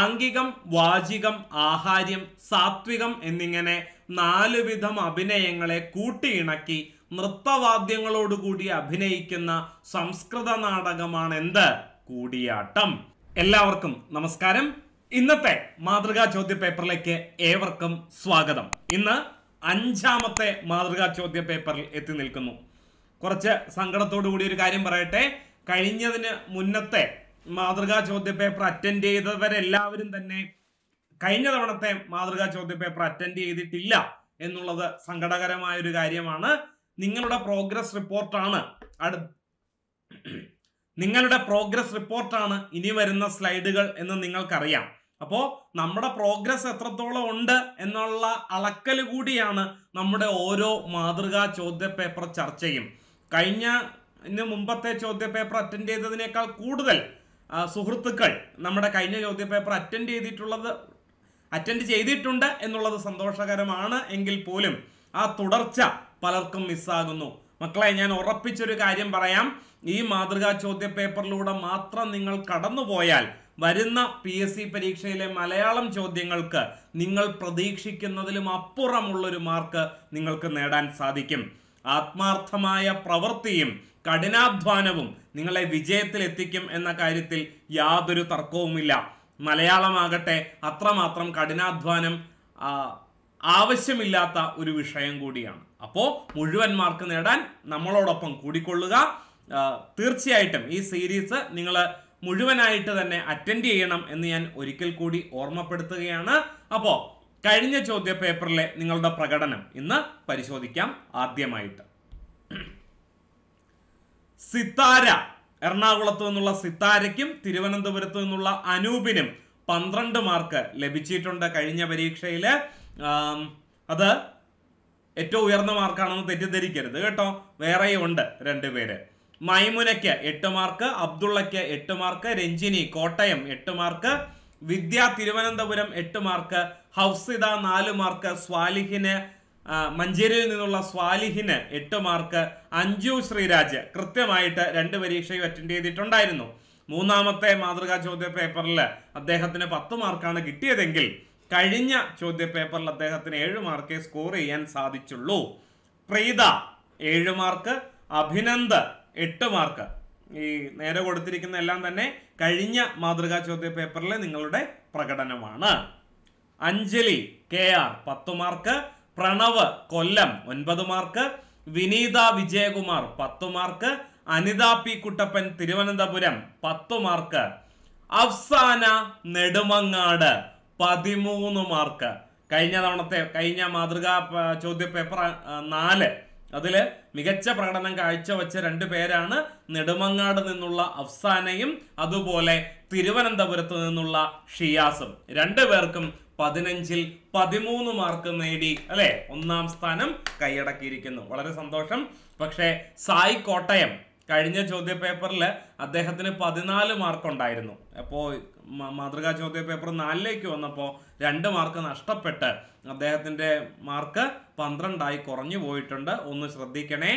ആംഗികം വാചികം ആഹാര്യം സാത്വികം എന്നിങ്ങനെ നാലുവിധം അഭിനയങ്ങളെ കൂട്ടിയിണക്കി നൃത്തവാദ്യങ്ങളോടുകൂടി അഭിനയിക്കുന്ന സംസ്കൃത നാടകമാണ് എന്ത് കൂടിയാട്ടം എല്ലാവർക്കും നമസ്കാരം ഇന്നത്തെ മാതൃകാ ചോദ്യ പേപ്പറിലേക്ക് ഏവർക്കും സ്വാഗതം ഇന്ന് അഞ്ചാമത്തെ മാതൃകാ ചോദ്യ പേപ്പറിൽ എത്തി നിൽക്കുന്നു കുറച്ച് സങ്കടത്തോടു കൂടി ഒരു കാര്യം പറയട്ടെ കഴിഞ്ഞതിന് മുന്നത്തെ മാതൃകാ ചോദ്യപേപ്പർ അറ്റൻഡ് ചെയ്തവരെല്ലാവരും തന്നെ കഴിഞ്ഞ തവണത്തെ മാതൃകാ ചോദ്യപേപ്പർ അറ്റൻഡ് ചെയ്തിട്ടില്ല എന്നുള്ളത് സങ്കടകരമായ ഒരു കാര്യമാണ് നിങ്ങളുടെ പ്രോഗ്രസ് റിപ്പോർട്ടാണ് അടു നിങ്ങളുടെ പ്രോഗ്രസ് റിപ്പോർട്ടാണ് ഇനി വരുന്ന സ്ലൈഡുകൾ എന്ന് നിങ്ങൾക്കറിയാം അപ്പോൾ നമ്മുടെ പ്രോഗ്രസ് എത്രത്തോളം ഉണ്ട് എന്നുള്ള അളക്കൽ കൂടിയാണ് നമ്മുടെ ഓരോ മാതൃകാ ചോദ്യപേപ്പർ ചർച്ചയും കഴിഞ്ഞ ഇന്ന് മുമ്പത്തെ ചോദ്യപേപ്പർ അറ്റൻഡ് ചെയ്തതിനേക്കാൾ കൂടുതൽ സുഹൃത്തുക്കൾ നമ്മുടെ കഴിഞ്ഞ പേപ്പർ അറ്റൻഡ് ചെയ്തിട്ടുള്ളത് അറ്റൻഡ് ചെയ്തിട്ടുണ്ട് എന്നുള്ളത് സന്തോഷകരമാണ് എങ്കിൽ പോലും ആ തുടർച്ച പലർക്കും മിസ്സാകുന്നു മക്കളെ ഞാൻ ഉറപ്പിച്ചൊരു കാര്യം പറയാം ഈ മാതൃകാ പേപ്പറിലൂടെ മാത്രം നിങ്ങൾ കടന്നുപോയാൽ വരുന്ന പി എസ് സി പരീക്ഷയിലെ മലയാളം ചോദ്യങ്ങൾക്ക് നിങ്ങൾ പ്രതീക്ഷിക്കുന്നതിലും അപ്പുറമുള്ളൊരു മാർക്ക് നിങ്ങൾക്ക് നേടാൻ സാധിക്കും ആത്മാർത്ഥമായ പ്രവൃത്തിയും കഠിനാധ്വാനവും നിങ്ങളെ വിജയത്തിൽ എത്തിക്കും എന്ന കാര്യത്തിൽ യാതൊരു തർക്കവുമില്ല മലയാളമാകട്ടെ അത്രമാത്രം കഠിനാധ്വാനം ആവശ്യമില്ലാത്ത ഒരു വിഷയം കൂടിയാണ് അപ്പോൾ മുഴുവൻ മാർക്ക് നേടാൻ നമ്മളോടൊപ്പം കൂടിക്കൊള്ളുക തീർച്ചയായിട്ടും ഈ സീരീസ് നിങ്ങൾ മുഴുവനായിട്ട് തന്നെ അറ്റൻഡ് ചെയ്യണം എന്ന് ഞാൻ ഒരിക്കൽ കൂടി ഓർമ്മപ്പെടുത്തുകയാണ് അപ്പോൾ കഴിഞ്ഞ ചോദ്യ പേപ്പറിലെ നിങ്ങളുടെ പ്രകടനം ഇന്ന് പരിശോധിക്കാം ആദ്യമായിട്ട് സിത്താര എറണാകുളത്ത് നിന്നുള്ള സിത്താരയ്ക്കും തിരുവനന്തപുരത്ത് നിന്നുള്ള അനൂപിനും പന്ത്രണ്ട് മാർക്ക് ലഭിച്ചിട്ടുണ്ട് കഴിഞ്ഞ പരീക്ഷയിൽ അത് ഏറ്റവും ഉയർന്ന മാർക്കാണെന്ന് തെറ്റിദ്ധരിക്കരുത് കേട്ടോ വേറെയും ഉണ്ട് രണ്ടുപേര് മൈമുനയ്ക്ക് എട്ട് മാർക്ക് അബ്ദുള്ളയ്ക്ക് എട്ട് മാർക്ക് രഞ്ജിനി കോട്ടയം എട്ട് മാർക്ക് വിദ്യ തിരുവനന്തപുരം എട്ട് മാർക്ക് ഹൗസിത നാല് മാർക്ക് സ്വാലിഹിന് മഞ്ചേരിയിൽ നിന്നുള്ള സ്വാലിഹിന് എട്ട് മാർക്ക് അഞ്ജു ശ്രീരാജ് കൃത്യമായിട്ട് രണ്ട് പരീക്ഷയും അറ്റൻഡ് ചെയ്തിട്ടുണ്ടായിരുന്നു മൂന്നാമത്തെ മാതൃകാ ചോദ്യ പേപ്പറിൽ അദ്ദേഹത്തിന് പത്ത് മാർക്കാണ് കിട്ടിയതെങ്കിൽ കഴിഞ്ഞ ചോദ്യ പേപ്പറിൽ അദ്ദേഹത്തിന് ഏഴ് മാർക്കേ സ്കോർ ചെയ്യാൻ സാധിച്ചുള്ളൂ പ്രീത ഏഴ് മാർക്ക് അഭിനന്ദ് എട്ട് മാർക്ക് ഈ നേരെ കൊടുത്തിരിക്കുന്ന എല്ലാം തന്നെ കഴിഞ്ഞ മാതൃകാ ചോദ്യ പേപ്പറിലെ നിങ്ങളുടെ പ്രകടനമാണ് അഞ്ജലി കെ ആർ പത്ത് മാർക്ക് പ്രണവ് കൊല്ലം ഒൻപത് മാർക്ക് വിനീത വിജയകുമാർ പത്ത് മാർക്ക് അനിത പി കുട്ടപ്പൻ തിരുവനന്തപുരം പത്ത് മാർക്ക് അഫ്സാന നെടുമങ്ങാട് പതിമൂന്ന് മാർക്ക് കഴിഞ്ഞ തവണത്തെ കഴിഞ്ഞ മാതൃകാ ചോദ്യ പേപ്പർ നാല് അതിൽ മികച്ച പ്രകടനം കാഴ്ചവെച്ച രണ്ട് പേരാണ് നെടുമങ്ങാട് നിന്നുള്ള അഫ്സാനയും അതുപോലെ തിരുവനന്തപുരത്ത് നിന്നുള്ള ഷിയാസും രണ്ടു പേർക്കും പതിനഞ്ചിൽ പതിമൂന്ന് മാർക്ക് നേടി അല്ലെ ഒന്നാം സ്ഥാനം കൈയടക്കിയിരിക്കുന്നു വളരെ സന്തോഷം പക്ഷേ സായി കോട്ടയം കഴിഞ്ഞ പേപ്പറിൽ അദ്ദേഹത്തിന് പതിനാല് മാർക്ക് ഉണ്ടായിരുന്നു അപ്പോൾ മാതൃകാ ചോദ്യപേപ്പർ നാലിലേക്ക് വന്നപ്പോൾ രണ്ട് മാർക്ക് നഷ്ടപ്പെട്ട് അദ്ദേഹത്തിൻ്റെ മാർക്ക് പന്ത്രണ്ടായി കുറഞ്ഞു പോയിട്ടുണ്ട് ഒന്ന് ശ്രദ്ധിക്കണേ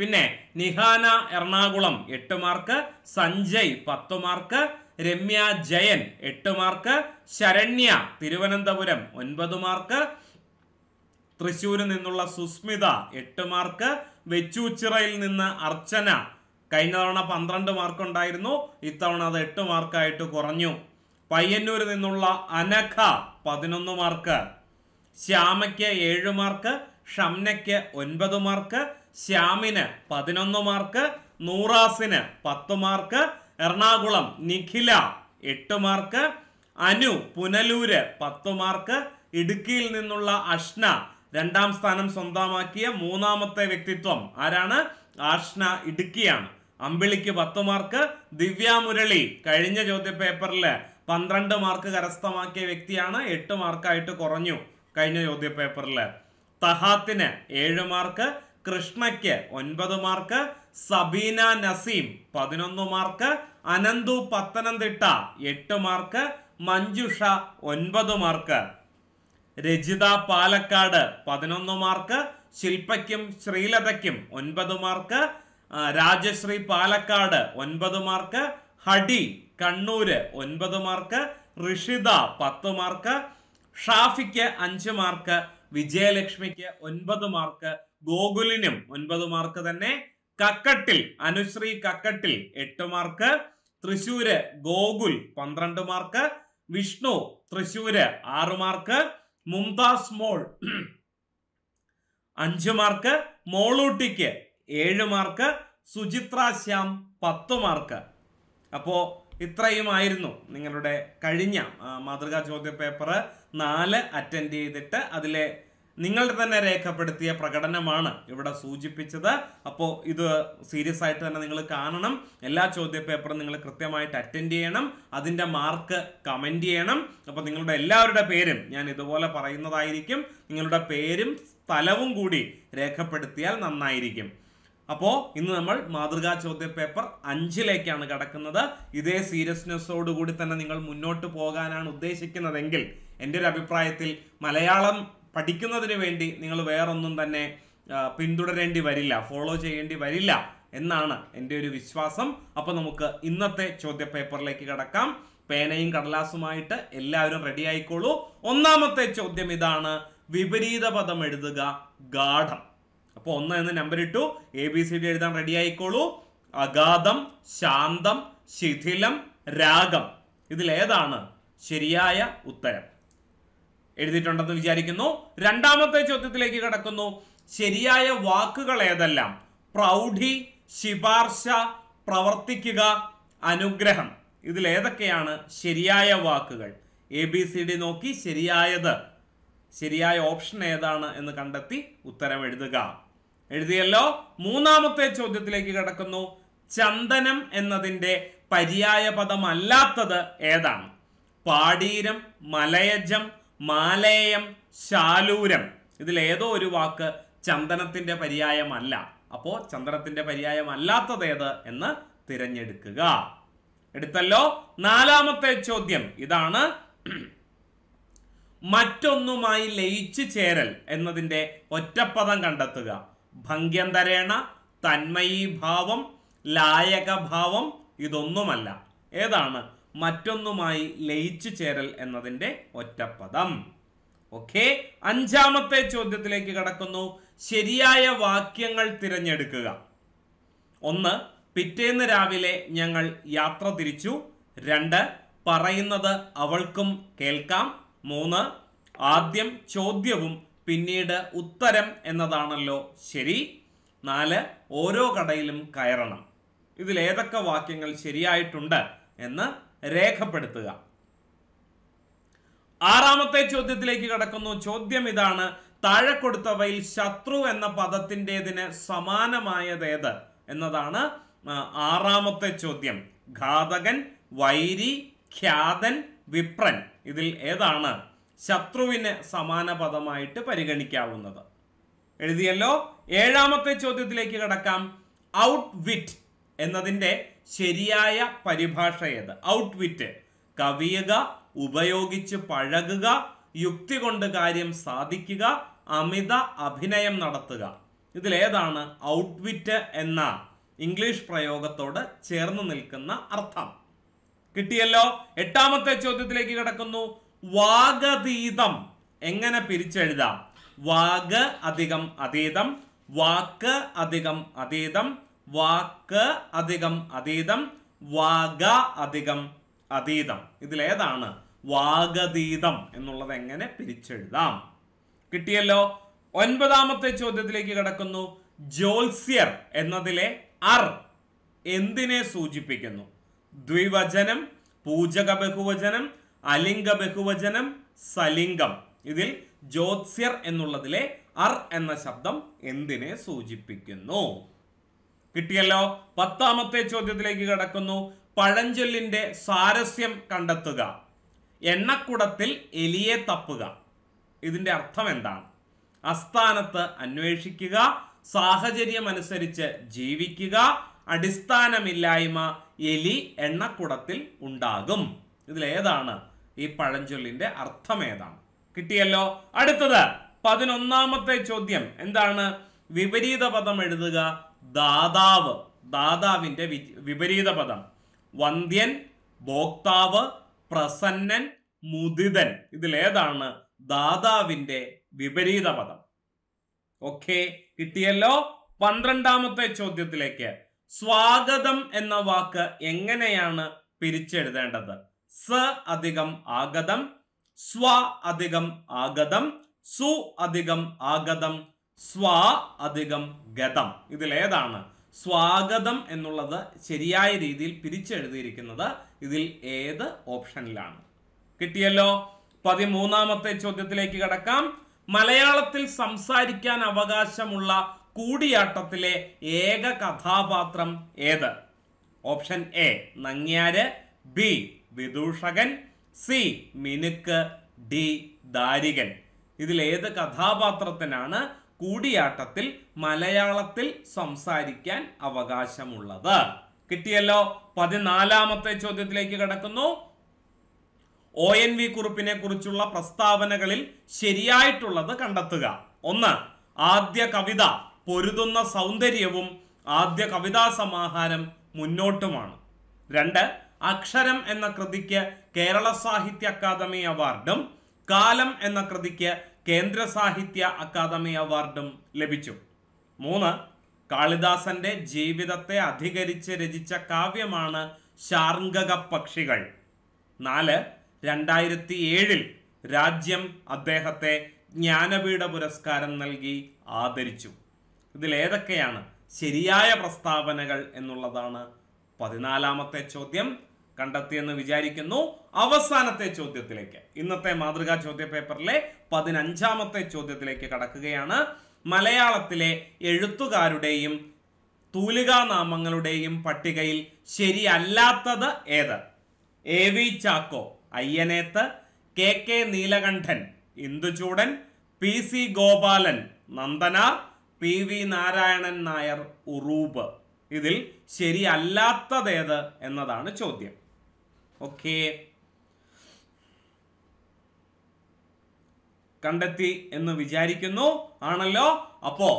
പിന്നെ നിഹാന എറണാകുളം എട്ട് മാർക്ക് സഞ്ജയ് പത്ത് മാർക്ക് രമ്യ ജയൻ എട്ട് മാർക്ക് ശരണ്യ തിരുവനന്തപുരം ഒൻപത് മാർക്ക് തൃശ്ശൂരിൽ നിന്നുള്ള സുസ്മിത എട്ട് മാർക്ക് വെച്ചൂച്ചിറയിൽ നിന്ന് അർച്ചന കഴിഞ്ഞ തവണ പന്ത്രണ്ട് മാർക്ക് ഉണ്ടായിരുന്നു ഇത്തവണ അത് എട്ട് മാർക്കായിട്ട് കുറഞ്ഞു പയ്യന്നൂരിൽ നിന്നുള്ള അനഖ പതിനൊന്ന് മാർക്ക് ശ്യാമയ്ക്ക് ഏഴ് മാർക്ക് ഷംനയ്ക്ക് ഒൻപത് മാർക്ക് ശ്യാമിന് പതിനൊന്ന് മാർക്ക് നൂറാസിന് പത്ത് മാർക്ക് എറണാകുളം നിഖില എട്ട് മാർക്ക് അനു പുനലൂര് പത്ത് മാർക്ക് ഇടുക്കിയിൽ നിന്നുള്ള അഷ്ന രണ്ടാം സ്ഥാനം സ്വന്തമാക്കിയ മൂന്നാമത്തെ വ്യക്തിത്വം ആരാണ് അഷ്ന ഇടുക്കിയാണ് അമ്പിളിക്ക് പത്ത് മാർക്ക് ദിവ്യ മുരളി കഴിഞ്ഞ ചോദ്യപേപ്പറിൽ പന്ത്രണ്ട് മാർക്ക് കരസ്ഥമാക്കിയ വ്യക്തിയാണ് എട്ട് മാർക്കായിട്ട് കുറഞ്ഞു കഴിഞ്ഞ ചോദ്യപേപ്പറിൽ തഹാത്തിന് ഏഴ് മാർക്ക് കൃഷ്ണയ്ക്ക് ഒൻപത് മാർക്ക് സബീന നസീം പതിനൊന്ന് മാർക്ക് അനന്തു പത്തനംതിട്ട എട്ട് മാർക്ക് മഞ്ജുഷ ഒൻപത് മാർക്ക് രജിത പാലക്കാട് പതിനൊന്ന് മാർക്ക് ശില്പയ്ക്കും ശ്രീലതയ്ക്കും ഒൻപത് മാർക്ക് രാജശ്രീ പാലക്കാട് ഒൻപത് മാർക്ക് ഹടി കണ്ണൂര് ഒൻപത് മാർക്ക് ഋഷിത പത്ത് മാർക്ക് ഷാഫിക്ക് അഞ്ച് മാർക്ക് വിജയലക്ഷ്മിക്ക് ഒൻപത് മാർക്ക് ഗോകുലിനും ഒൻപത് മാർക്ക് തന്നെ കക്കട്ടിൽ അനുശ്രീ കക്കട്ടിൽ എട്ട് മാർക്ക് തൃശൂര് ഗോകുൽ പന്ത്രണ്ട് മാർക്ക് വിഷ്ണു തൃശൂര് ആറ് മാർക്ക് മുംതാസ് മോൾ അഞ്ച് മാർക്ക് മോളൂട്ടിക്ക് ഏഴ് മാർക്ക് സുചിത്ര ശ്യാം പത്ത് മാർക്ക് അപ്പോൾ ഇത്രയുമായിരുന്നു നിങ്ങളുടെ കഴിഞ്ഞ മാതൃകാ ചോദ്യ പേപ്പർ നാല് അറ്റൻഡ് ചെയ്തിട്ട് അതിലെ നിങ്ങളുടെ തന്നെ രേഖപ്പെടുത്തിയ പ്രകടനമാണ് ഇവിടെ സൂചിപ്പിച്ചത് അപ്പോൾ ഇത് സീരിയസ് ആയിട്ട് തന്നെ നിങ്ങൾ കാണണം എല്ലാ ചോദ്യപേപ്പറും നിങ്ങൾ കൃത്യമായിട്ട് അറ്റൻഡ് ചെയ്യണം അതിൻ്റെ മാർക്ക് കമൻറ്റ് ചെയ്യണം അപ്പോൾ നിങ്ങളുടെ എല്ലാവരുടെ പേരും ഞാൻ ഇതുപോലെ പറയുന്നതായിരിക്കും നിങ്ങളുടെ പേരും സ്ഥലവും കൂടി രേഖപ്പെടുത്തിയാൽ നന്നായിരിക്കും അപ്പോൾ ഇന്ന് നമ്മൾ മാതൃകാ ചോദ്യപേപ്പർ അഞ്ചിലേക്കാണ് കടക്കുന്നത് ഇതേ സീരിയസ്നെസ്സോടുകൂടി തന്നെ നിങ്ങൾ മുന്നോട്ട് പോകാനാണ് ഉദ്ദേശിക്കുന്നതെങ്കിൽ എൻ്റെ ഒരു അഭിപ്രായത്തിൽ മലയാളം പഠിക്കുന്നതിന് വേണ്ടി നിങ്ങൾ വേറൊന്നും തന്നെ പിന്തുടരേണ്ടി വരില്ല ഫോളോ ചെയ്യേണ്ടി വരില്ല എന്നാണ് എൻ്റെ ഒരു വിശ്വാസം അപ്പോൾ നമുക്ക് ഇന്നത്തെ ചോദ്യപേപ്പറിലേക്ക് കടക്കാം പേനയും കടലാസുമായിട്ട് എല്ലാവരും റെഡി ആയിക്കോളൂ ഒന്നാമത്തെ ചോദ്യം ഇതാണ് വിപരീത പദം എഴുതുക ഗാഠം അപ്പോൾ ഒന്ന് എന്ന് നമ്പർ ഇട്ടു എ ബി സി ഡി എഴുതാൻ റെഡി ആയിക്കോളൂ അഗാധം ശാന്തം ശിഥിലം രാഗം ഇതിലേതാണ് ശരിയായ ഉത്തരം എഴുതിയിട്ടുണ്ടെന്ന് വിചാരിക്കുന്നു രണ്ടാമത്തെ ചോദ്യത്തിലേക്ക് കടക്കുന്നു ശരിയായ വാക്കുകൾ ഏതെല്ലാം പ്രൗഢി ശിപാർശ പ്രവർത്തിക്കുക അനുഗ്രഹം ഇതിൽ ഏതൊക്കെയാണ് ശരിയായ വാക്കുകൾ എ ബി സി ഡി നോക്കി ശരിയായത് ശരിയായ ഓപ്ഷൻ ഏതാണ് എന്ന് കണ്ടെത്തി ഉത്തരം എഴുതുക എഴുതിയല്ലോ മൂന്നാമത്തെ ചോദ്യത്തിലേക്ക് കടക്കുന്നു ചന്ദനം എന്നതിൻ്റെ പര്യായ പദമല്ലാത്തത് ഏതാണ് പാടീരം മലയജം മാലേയം ശാലൂരം ഇതിലേതോ ഒരു വാക്ക് ചന്ദനത്തിന്റെ പര്യായമല്ല അപ്പോൾ ചന്ദ്രത്തിൻ്റെ ഏത് എന്ന് തിരഞ്ഞെടുക്കുക എടുത്തല്ലോ നാലാമത്തെ ചോദ്യം ഇതാണ് മറ്റൊന്നുമായി ലയിച്ചു ചേരൽ എന്നതിൻ്റെ ഒറ്റപ്പദം കണ്ടെത്തുക ഭംഗ്യന്തരേണ തന്മയീഭാവം ലായകഭാവം ഇതൊന്നുമല്ല ഏതാണ് മറ്റൊന്നുമായി ലയിച്ചു ചേരൽ എന്നതിൻ്റെ ഒറ്റപ്പദം ഓക്കെ അഞ്ചാമത്തെ ചോദ്യത്തിലേക്ക് കടക്കുന്നു ശരിയായ വാക്യങ്ങൾ തിരഞ്ഞെടുക്കുക ഒന്ന് പിറ്റേന്ന് രാവിലെ ഞങ്ങൾ യാത്ര തിരിച്ചു രണ്ട് പറയുന്നത് അവൾക്കും കേൾക്കാം മൂന്ന് ആദ്യം ചോദ്യവും പിന്നീട് ഉത്തരം എന്നതാണല്ലോ ശരി നാല് ഓരോ കടയിലും കയറണം ഇതിലേതൊക്കെ വാക്യങ്ങൾ ശരിയായിട്ടുണ്ട് എന്ന് രേഖപ്പെടുത്തുക ആറാമത്തെ ചോദ്യത്തിലേക്ക് കടക്കുന്നു ചോദ്യം ഇതാണ് താഴെ കൊടുത്തവയിൽ ശത്രു എന്ന പദത്തിൻ്റെതിന് സമാനമായതേത് എന്നതാണ് ആറാമത്തെ ചോദ്യം ഘാതകൻ വൈരി ഖ്യാതൻ വിപ്രൻ ഇതിൽ ഏതാണ് ശത്രുവിന് സമാന പദമായിട്ട് പരിഗണിക്കാവുന്നത് എഴുതിയല്ലോ ഏഴാമത്തെ ചോദ്യത്തിലേക്ക് കടക്കാം ഔട്ട് വിറ്റ് എന്നതിൻ്റെ ശരിയായ പരിഭാഷ ഏത് ഔട്ട്വിറ്റ് കവിയുക ഉപയോഗിച്ച് പഴകുക യുക്തി കൊണ്ട് കാര്യം സാധിക്കുക അമിത അഭിനയം നടത്തുക ഇതിലേതാണ് ഔട്ട്വിറ്റ് എന്ന ഇംഗ്ലീഷ് പ്രയോഗത്തോട് ചേർന്ന് നിൽക്കുന്ന അർത്ഥം കിട്ടിയല്ലോ എട്ടാമത്തെ ചോദ്യത്തിലേക്ക് കിടക്കുന്നു വാഗതീതം എങ്ങനെ പിരിച്ചെഴുതാം വാഗ് അധികം അതീതം വാക്ക് അധികം അതീതം വാക്ക് അധികം അതീതം വാഗ അധികം അതീതം ഇതിലേതാണ് വാഗതീതം എന്നുള്ളത് എങ്ങനെ പിരിച്ചെഴുതാം കിട്ടിയല്ലോ ഒൻപതാമത്തെ ചോദ്യത്തിലേക്ക് കിടക്കുന്നു ജോത്സ്യർ എന്നതിലെ അർ എന്തിനെ സൂചിപ്പിക്കുന്നു ദ്വിവചനം പൂജക ബഹുവചനം അലിംഗ ബഹുവചനം സലിംഗം ഇതിൽ ജ്യോത്സ്യർ എന്നുള്ളതിലെ അർ എന്ന ശബ്ദം എന്തിനെ സൂചിപ്പിക്കുന്നു കിട്ടിയല്ലോ പത്താമത്തെ ചോദ്യത്തിലേക്ക് കടക്കുന്നു പഴഞ്ചൊല്ലിന്റെ സാരസ്യം കണ്ടെത്തുക എണ്ണക്കുടത്തിൽ എലിയെ തപ്പുക ഇതിന്റെ അർത്ഥം എന്താണ് അസ്ഥാനത്ത് അന്വേഷിക്കുക സാഹചര്യമനുസരിച്ച് ജീവിക്കുക അടിസ്ഥാനമില്ലായ്മ എലി എണ്ണക്കുടത്തിൽ ഉണ്ടാകും ഇതിലേതാണ് ഈ പഴഞ്ചൊല്ലിന്റെ അർത്ഥം ഏതാണ് കിട്ടിയല്ലോ അടുത്തത് പതിനൊന്നാമത്തെ ചോദ്യം എന്താണ് വിപരീത പദം എഴുതുക ദാതാവ് ദാതാവിൻ്റെ വിപരീത പദം വന്ധ്യൻ ഭോക്താവ് പ്രസന്നൻ മുദിതൻ ഇതിലേതാണ് ദാതാവിൻ്റെ വിപരീത പദം ഓക്കെ കിട്ടിയല്ലോ പന്ത്രണ്ടാമത്തെ ചോദ്യത്തിലേക്ക് സ്വാഗതം എന്ന വാക്ക് എങ്ങനെയാണ് പിരിച്ചെഴുതേണ്ടത് സ അധികം ആഗതം സ്വ അധികം ആഗതം സു അധികം ആഗതം സ്വാ അധികം ഗതം ഇതിലേതാണ് സ്വാഗതം എന്നുള്ളത് ശരിയായ രീതിയിൽ പിരിച്ചെഴുതിയിരിക്കുന്നത് ഇതിൽ ഏത് ഓപ്ഷനിലാണ് കിട്ടിയല്ലോ പതിമൂന്നാമത്തെ ചോദ്യത്തിലേക്ക് കടക്കാം മലയാളത്തിൽ സംസാരിക്കാൻ അവകാശമുള്ള കൂടിയാട്ടത്തിലെ ഏക കഥാപാത്രം ഏത് ഓപ്ഷൻ എ നങ്ങ്യാര് ബി വിദൂഷകൻ സി മിനുക്ക് ഡി ദാരികൻ ഇതിലേത് കഥാപാത്രത്തിനാണ് കൂടിയാട്ടത്തിൽ മലയാളത്തിൽ സംസാരിക്കാൻ അവകാശമുള്ളത് കിട്ടിയല്ലോ പതിനാലാമത്തെ ചോദ്യത്തിലേക്ക് കടക്കുന്നു ഒ എൻ വി കുറിപ്പിനെ കുറിച്ചുള്ള പ്രസ്താവനകളിൽ ശരിയായിട്ടുള്ളത് കണ്ടെത്തുക ഒന്ന് ആദ്യ കവിത പൊരുതുന്ന സൗന്ദര്യവും ആദ്യ കവിതാ സമാഹാരം മുന്നോട്ടുമാണ് രണ്ട് അക്ഷരം എന്ന കൃതിക്ക് കേരള സാഹിത്യ അക്കാദമി അവാർഡും കാലം എന്ന കൃതിക്ക് കേന്ദ്ര സാഹിത്യ അക്കാദമി അവാർഡും ലഭിച്ചു മൂന്ന് കാളിദാസന്റെ ജീവിതത്തെ അധികരിച്ച് രചിച്ച കാവ്യമാണ് ശാർങ്കക പക്ഷികൾ നാല് രണ്ടായിരത്തി ഏഴിൽ രാജ്യം അദ്ദേഹത്തെ ജ്ഞാനപീഠ പുരസ്കാരം നൽകി ആദരിച്ചു ഇതിലേതൊക്കെയാണ് ശരിയായ പ്രസ്താവനകൾ എന്നുള്ളതാണ് പതിനാലാമത്തെ ചോദ്യം കണ്ടെത്തിയെന്ന് വിചാരിക്കുന്നു അവസാനത്തെ ചോദ്യത്തിലേക്ക് ഇന്നത്തെ മാതൃകാ ചോദ്യപേപ്പറിലെ പതിനഞ്ചാമത്തെ ചോദ്യത്തിലേക്ക് കടക്കുകയാണ് മലയാളത്തിലെ എഴുത്തുകാരുടെയും തൂലികാനാമങ്ങളുടെയും പട്ടികയിൽ ശരിയല്ലാത്തത് ഏത് A V Chacko Ayyaneth K K Neelakantan Induchoodan P C Gopalan Nandana P V Narayanan Nair Uroob ഇതിൽ ശരിയല്ലാത്തതേത് എന്നതാണ് ചോദ്യം ഒക്കെ കണ്ടെത്തി എന്ന് വിചാരിക്കുന്നു ആണല്ലോ അപ്പോ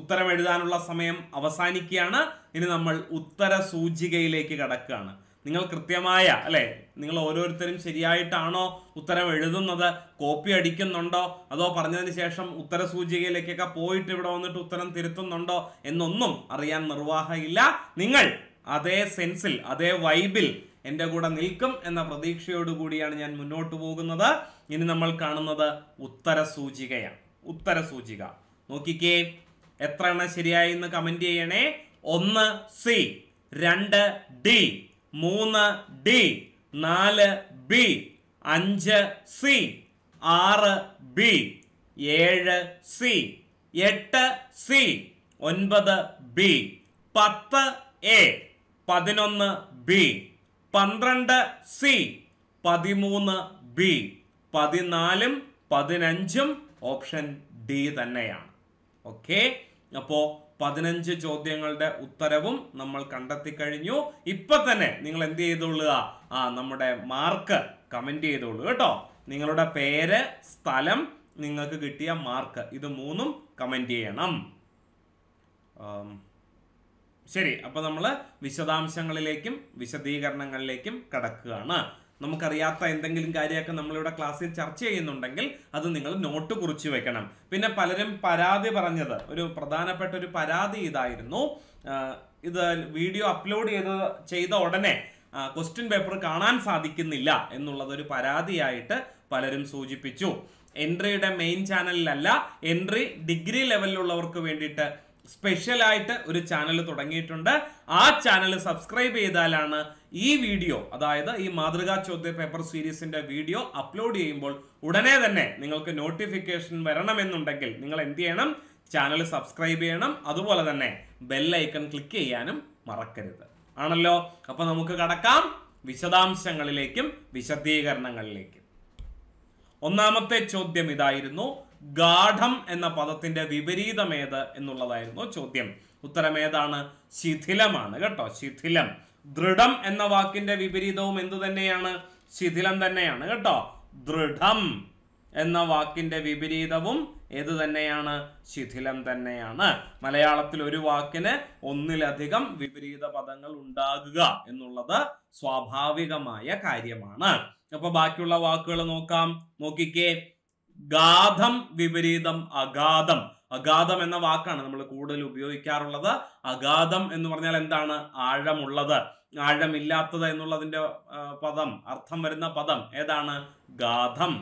ഉത്തരം എഴുതാനുള്ള സമയം അവസാനിക്കുകയാണ് ഇനി നമ്മൾ ഉത്തര സൂചികയിലേക്ക് കടക്കുകയാണ് നിങ്ങൾ കൃത്യമായ അല്ലെ നിങ്ങൾ ഓരോരുത്തരും ശരിയായിട്ടാണോ ഉത്തരം എഴുതുന്നത് കോപ്പി അടിക്കുന്നുണ്ടോ അതോ പറഞ്ഞതിന് ശേഷം ഉത്തര സൂചികയിലേക്കൊക്കെ പോയിട്ട് ഇവിടെ വന്നിട്ട് ഉത്തരം തിരുത്തുന്നുണ്ടോ എന്നൊന്നും അറിയാൻ നിർവാഹമില്ല നിങ്ങൾ അതേ സെൻസിൽ അതേ വൈബിൽ എൻ്റെ കൂടെ നിൽക്കും എന്ന പ്രതീക്ഷയോടുകൂടിയാണ് ഞാൻ മുന്നോട്ട് പോകുന്നത് ഇനി നമ്മൾ കാണുന്നത് ഉത്തര സൂചികയാണ് ഉത്തര സൂചിക നോക്കിക്കേ എത്ര എണ്ണം ശരിയായി എന്ന് കമൻറ്റ് ചെയ്യണേ ഒന്ന് സി രണ്ട് ഡി മൂന്ന് ഡി നാല് ബി അഞ്ച് സി ആറ് ബി ഏഴ് സി എട്ട് സി ഒൻപത് ബി പത്ത് എ പതിനൊന്ന് ബി പന്ത്രണ്ട് സി പതിമൂന്ന് ബി പതിനാലും പതിനഞ്ചും ഓപ്ഷൻ ഡി തന്നെയാണ് ഓക്കെ അപ്പോ പതിനഞ്ച് ചോദ്യങ്ങളുടെ ഉത്തരവും നമ്മൾ കണ്ടെത്തി കഴിഞ്ഞു ഇപ്പൊ തന്നെ നിങ്ങൾ എന്ത് ചെയ്തോളുക ആ നമ്മുടെ മാർക്ക് കമന്റ് ചെയ്തോളൂ കേട്ടോ നിങ്ങളുടെ പേര് സ്ഥലം നിങ്ങൾക്ക് കിട്ടിയ മാർക്ക് ഇത് മൂന്നും കമന്റ് ചെയ്യണം ശരി അപ്പോൾ നമ്മൾ വിശദാംശങ്ങളിലേക്കും വിശദീകരണങ്ങളിലേക്കും കടക്കുകയാണ് നമുക്കറിയാത്ത എന്തെങ്കിലും കാര്യമൊക്കെ നമ്മളിവിടെ ക്ലാസ്സിൽ ചർച്ച ചെയ്യുന്നുണ്ടെങ്കിൽ അത് നിങ്ങൾ നോട്ട് കുറിച്ച് വെക്കണം പിന്നെ പലരും പരാതി പറഞ്ഞത് ഒരു പ്രധാനപ്പെട്ട ഒരു പരാതി ഇതായിരുന്നു ഇത് വീഡിയോ അപ്ലോഡ് ചെയ്ത് ചെയ്ത ഉടനെ ക്വസ്റ്റ്യൻ പേപ്പർ കാണാൻ സാധിക്കുന്നില്ല എന്നുള്ളതൊരു പരാതിയായിട്ട് പലരും സൂചിപ്പിച്ചു എൻട്രിയുടെ മെയിൻ ചാനലിലല്ല എൻട്രി ഡിഗ്രി ലെവലിലുള്ളവർക്ക് വേണ്ടിയിട്ട് സ്പെഷ്യലായിട്ട് ഒരു ചാനൽ തുടങ്ങിയിട്ടുണ്ട് ആ ചാനൽ സബ്സ്ക്രൈബ് ചെയ്താലാണ് ഈ വീഡിയോ അതായത് ഈ മാതൃകാ ചോദ്യ പേപ്പർ സീരീസിന്റെ വീഡിയോ അപ്ലോഡ് ചെയ്യുമ്പോൾ ഉടനെ തന്നെ നിങ്ങൾക്ക് നോട്ടിഫിക്കേഷൻ വരണമെന്നുണ്ടെങ്കിൽ നിങ്ങൾ എന്ത് ചെയ്യണം ചാനൽ സബ്സ്ക്രൈബ് ചെയ്യണം അതുപോലെ തന്നെ ബെല്ലൈക്കൺ ക്ലിക്ക് ചെയ്യാനും മറക്കരുത് ആണല്ലോ അപ്പൊ നമുക്ക് കടക്കാം വിശദാംശങ്ങളിലേക്കും വിശദീകരണങ്ങളിലേക്കും ഒന്നാമത്തെ ചോദ്യം ഇതായിരുന്നു ഗാഠം എന്ന പദത്തിന്റെ വിപരീതമേത് എന്നുള്ളതായിരുന്നു ചോദ്യം ഉത്തരമേതാണ് ശിഥിലമാണ് കേട്ടോ ശിഥിലം ദൃഢം എന്ന വാക്കിന്റെ വിപരീതവും എന്തു തന്നെയാണ് ശിഥിലം തന്നെയാണ് കേട്ടോ ദൃഢം എന്ന വാക്കിന്റെ വിപരീതവും ഏത് തന്നെയാണ് ശിഥിലം തന്നെയാണ് മലയാളത്തിൽ ഒരു വാക്കിന് ഒന്നിലധികം വിപരീത പദങ്ങൾ ഉണ്ടാകുക എന്നുള്ളത് സ്വാഭാവികമായ കാര്യമാണ് അപ്പൊ ബാക്കിയുള്ള വാക്കുകൾ നോക്കാം നോക്കിക്കേ ഗാഥം വിപരീതം അഗാധം അഗാധം എന്ന വാക്കാണ് നമ്മൾ കൂടുതൽ ഉപയോഗിക്കാറുള്ളത് അഗാധം എന്ന് പറഞ്ഞാൽ എന്താണ് ആഴമുള്ളത് ആഴമില്ലാത്തത് എന്നുള്ളതിന്റെ പദം അർത്ഥം വരുന്ന പദം ഏതാണ് ഗാഥം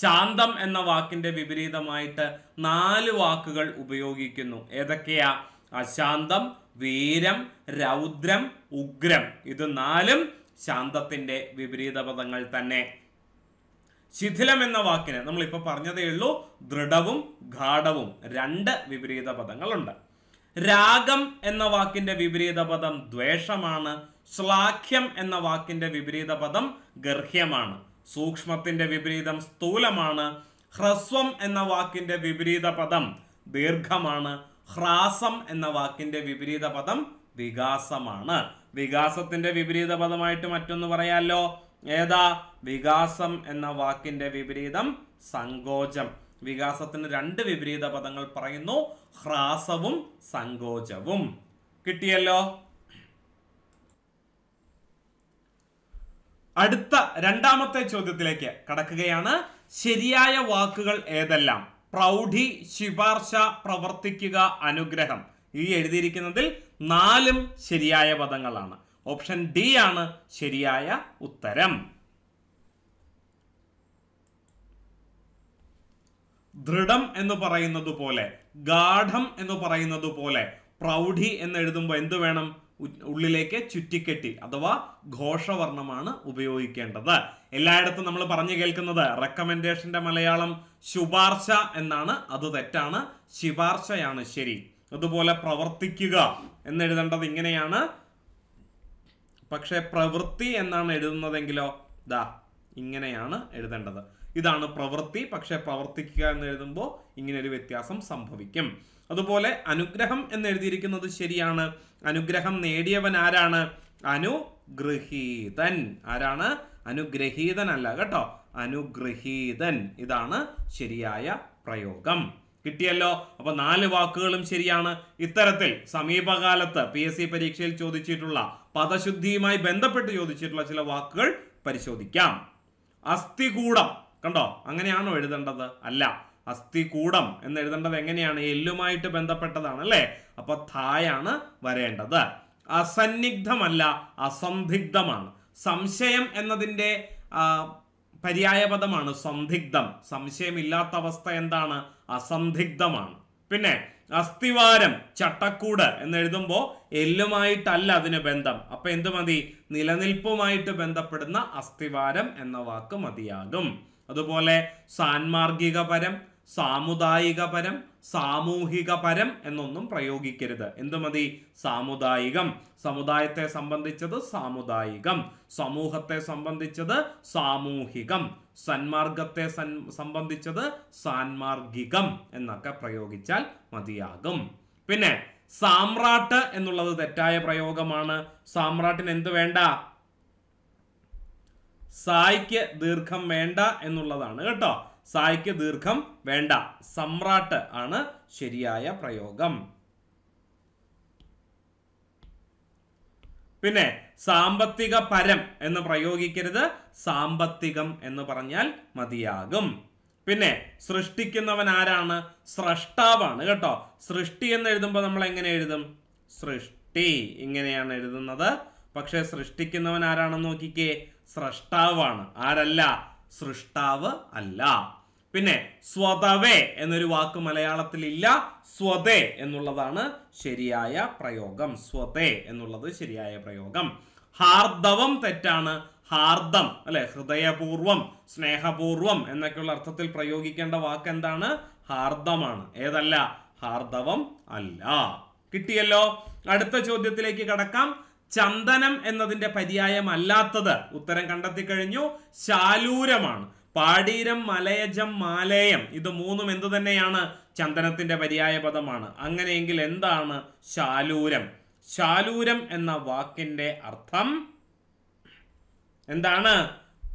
ശാന്തം എന്ന വാക്കിന്റെ വിപരീതമായിട്ട് നാല് വാക്കുകൾ ഉപയോഗിക്കുന്നു ഏതൊക്കെയാ അശാന്തം വീരം രൗദ്രം ഉഗ്രം ഇത് നാലും ശാന്തത്തിന്റെ വിപരീത പദങ്ങൾ തന്നെ ശിഥിലം എന്ന വാക്കിന് നമ്മളിപ്പോൾ പറഞ്ഞതേ ഉള്ളൂ ദൃഢവും ഗാഠവും രണ്ട് വിപരീത പദങ്ങളുണ്ട് രാഗം എന്ന വാക്കിന്റെ വിപരീത പദം ദ്വേഷമാണ് ശ്ലാഖ്യം എന്ന വാക്കിന്റെ വിപരീത പദം ഗർഹ്യമാണ് സൂക്ഷ്മത്തിന്റെ വിപരീതം സ്ഥൂലമാണ് ഹ്രസ്വം എന്ന വാക്കിന്റെ വിപരീത പദം ദീർഘമാണ് ഹ്രാസം എന്ന വാക്കിന്റെ വിപരീത പദം വികാസമാണ് വികാസത്തിന്റെ വിപരീത പദമായിട്ട് മറ്റൊന്ന് പറയാലോ ഏതാ വികാസം എന്ന വാക്കിന്റെ വിപരീതം സങ്കോചം വികാസത്തിന് രണ്ട് വിപരീത പദങ്ങൾ പറയുന്നു ഹ്രാസവും സങ്കോചവും കിട്ടിയല്ലോ അടുത്ത രണ്ടാമത്തെ ചോദ്യത്തിലേക്ക് കടക്കുകയാണ് ശരിയായ വാക്കുകൾ ഏതെല്ലാം പ്രൗഢി ശിപാർശ പ്രവർത്തിക്കുക അനുഗ്രഹം ഈ എഴുതിയിരിക്കുന്നതിൽ നാലും ശരിയായ പദങ്ങളാണ് ഓപ്ഷൻ ഡി ആണ് ശരിയായ ഉത്തരം ദൃഢം എന്ന് പറയുന്നത് പോലെ ഗാഠം എന്ന് പറയുന്നത് പോലെ പ്രൗഢി എന്ന് എഴുതുമ്പോൾ എന്ത് വേണം ഉള്ളിലേക്ക് ചുറ്റിക്കെട്ടി അഥവാ ഘോഷവർണ്ണമാണ് ഉപയോഗിക്കേണ്ടത് എല്ലായിടത്തും നമ്മൾ പറഞ്ഞു കേൾക്കുന്നത് റെക്കമെൻഡേഷന്റെ മലയാളം ശുപാർശ എന്നാണ് അത് തെറ്റാണ് ശിപാർശയാണ് ശരി അതുപോലെ പ്രവർത്തിക്കുക എന്നെഴുതേണ്ടത് ഇങ്ങനെയാണ് പക്ഷേ പ്രവൃത്തി എന്നാണ് എഴുതുന്നതെങ്കിലോ ദാ ഇങ്ങനെയാണ് എഴുതേണ്ടത് ഇതാണ് പ്രവൃത്തി പക്ഷേ പ്രവർത്തിക്കുക എന്ന് എഴുതുമ്പോൾ ഇങ്ങനെ ഒരു വ്യത്യാസം സംഭവിക്കും അതുപോലെ അനുഗ്രഹം എന്ന് എഴുതിയിരിക്കുന്നത് ശരിയാണ് അനുഗ്രഹം നേടിയവൻ ആരാണ് അനുഗ്രഹീതൻ ആരാണ് അനുഗ്രഹീതൻ അല്ല കേട്ടോ അനുഗ്രഹീതൻ ഇതാണ് ശരിയായ പ്രയോഗം കിട്ടിയല്ലോ അപ്പൊ നാല് വാക്കുകളും ശരിയാണ് ഇത്തരത്തിൽ സമീപകാലത്ത് പി എസ് സി പരീക്ഷയിൽ ചോദിച്ചിട്ടുള്ള പദശുദ്ധിയുമായി ബന്ധപ്പെട്ട് ചോദിച്ചിട്ടുള്ള ചില വാക്കുകൾ പരിശോധിക്കാം അസ്ഥികൂടം കണ്ടോ അങ്ങനെയാണോ എഴുതേണ്ടത് അല്ല അസ്ഥികൂടം എന്ന് എഴുതേണ്ടത് എങ്ങനെയാണ് എല്ലുമായിട്ട് ബന്ധപ്പെട്ടതാണ് അല്ലേ അപ്പൊ തായാണ് വരേണ്ടത് അസന്നിഗ്ധമല്ല അസന്ധിഗ്ധമാണ് സംശയം എന്നതിൻ്റെ പര്യായപദമാണ് സന്ധിഗ്ധം സംശയമില്ലാത്ത അവസ്ഥ എന്താണ് അസന്ധിഗ്ധമാണ് പിന്നെ അസ്ഥിവാരം ചട്ടക്കൂട് എന്നെഴുതുമ്പോൾ എല്ലുമായിട്ടല്ല അതിന് ബന്ധം അപ്പൊ എന്ത് മതി നിലനിൽപ്പുമായിട്ട് ബന്ധപ്പെടുന്ന അസ്ഥിവാരം എന്ന വാക്ക് മതിയാകും അതുപോലെ സാൻമാർഗികപരം സാമുദായികപരം സാമൂഹികപരം എന്നൊന്നും പ്രയോഗിക്കരുത് എന്തു മതി സാമുദായികം സമുദായത്തെ സംബന്ധിച്ചത് സാമുദായികം സമൂഹത്തെ സംബന്ധിച്ചത് സാമൂഹികം സന്മാർഗത്തെ സംബന്ധിച്ചത് സാൻമാർഗികം എന്നൊക്കെ പ്രയോഗിച്ചാൽ മതിയാകും പിന്നെ സാമ്രാട്ട് എന്നുള്ളത് തെറ്റായ പ്രയോഗമാണ് സാമ്രാട്ടിന് എന്ത് വേണ്ട സായിക്ക് ദീർഘം വേണ്ട എന്നുള്ളതാണ് കേട്ടോ സായിക്ക് ദീർഘം വേണ്ട സമ്രാട്ട് ആണ് ശരിയായ പ്രയോഗം പിന്നെ സാമ്പത്തിക പരം എന്ന് പ്രയോഗിക്കരുത് സാമ്പത്തികം എന്ന് പറഞ്ഞാൽ മതിയാകും പിന്നെ സൃഷ്ടിക്കുന്നവൻ ആരാണ് സ്രഷ്ടാവാണ് കേട്ടോ സൃഷ്ടി എന്ന് എഴുതുമ്പോൾ നമ്മൾ എങ്ങനെ എഴുതും സൃഷ്ടി ഇങ്ങനെയാണ് എഴുതുന്നത് പക്ഷേ സൃഷ്ടിക്കുന്നവൻ ആരാണെന്ന് നോക്കിക്കേ സ്രഷ്ടാവാണ് ആരല്ല സൃഷ്ടാവ് അല്ല പിന്നെ സ്വതവേ എന്നൊരു വാക്ക് മലയാളത്തിൽ ഇല്ല സ്വതേ എന്നുള്ളതാണ് ശരിയായ പ്രയോഗം സ്വതേ എന്നുള്ളത് ശരിയായ പ്രയോഗം ഹാർദവം തെറ്റാണ് ഹാർദം അല്ലെ ഹൃദയപൂർവം സ്നേഹപൂർവം എന്നൊക്കെയുള്ള അർത്ഥത്തിൽ പ്രയോഗിക്കേണ്ട വാക്ക് എന്താണ് ഹാർദമാണ് ഏതല്ല ഹാർദവം അല്ല കിട്ടിയല്ലോ അടുത്ത ചോദ്യത്തിലേക്ക് കടക്കാം ചന്ദനം എന്നതിന്റെ പര്യായം അല്ലാത്തത് ഉത്തരം കണ്ടെത്തി കഴിഞ്ഞു ശാലൂരമാണ് പാടീരം മലയജം മാലേയം ഇത് മൂന്നും എന്തു തന്നെയാണ് ചന്ദനത്തിന്റെ പര്യായ പദമാണ് അങ്ങനെയെങ്കിൽ എന്താണ് ശാലൂരം ശാലൂരം എന്ന വാക്കിന്റെ അർത്ഥം എന്താണ്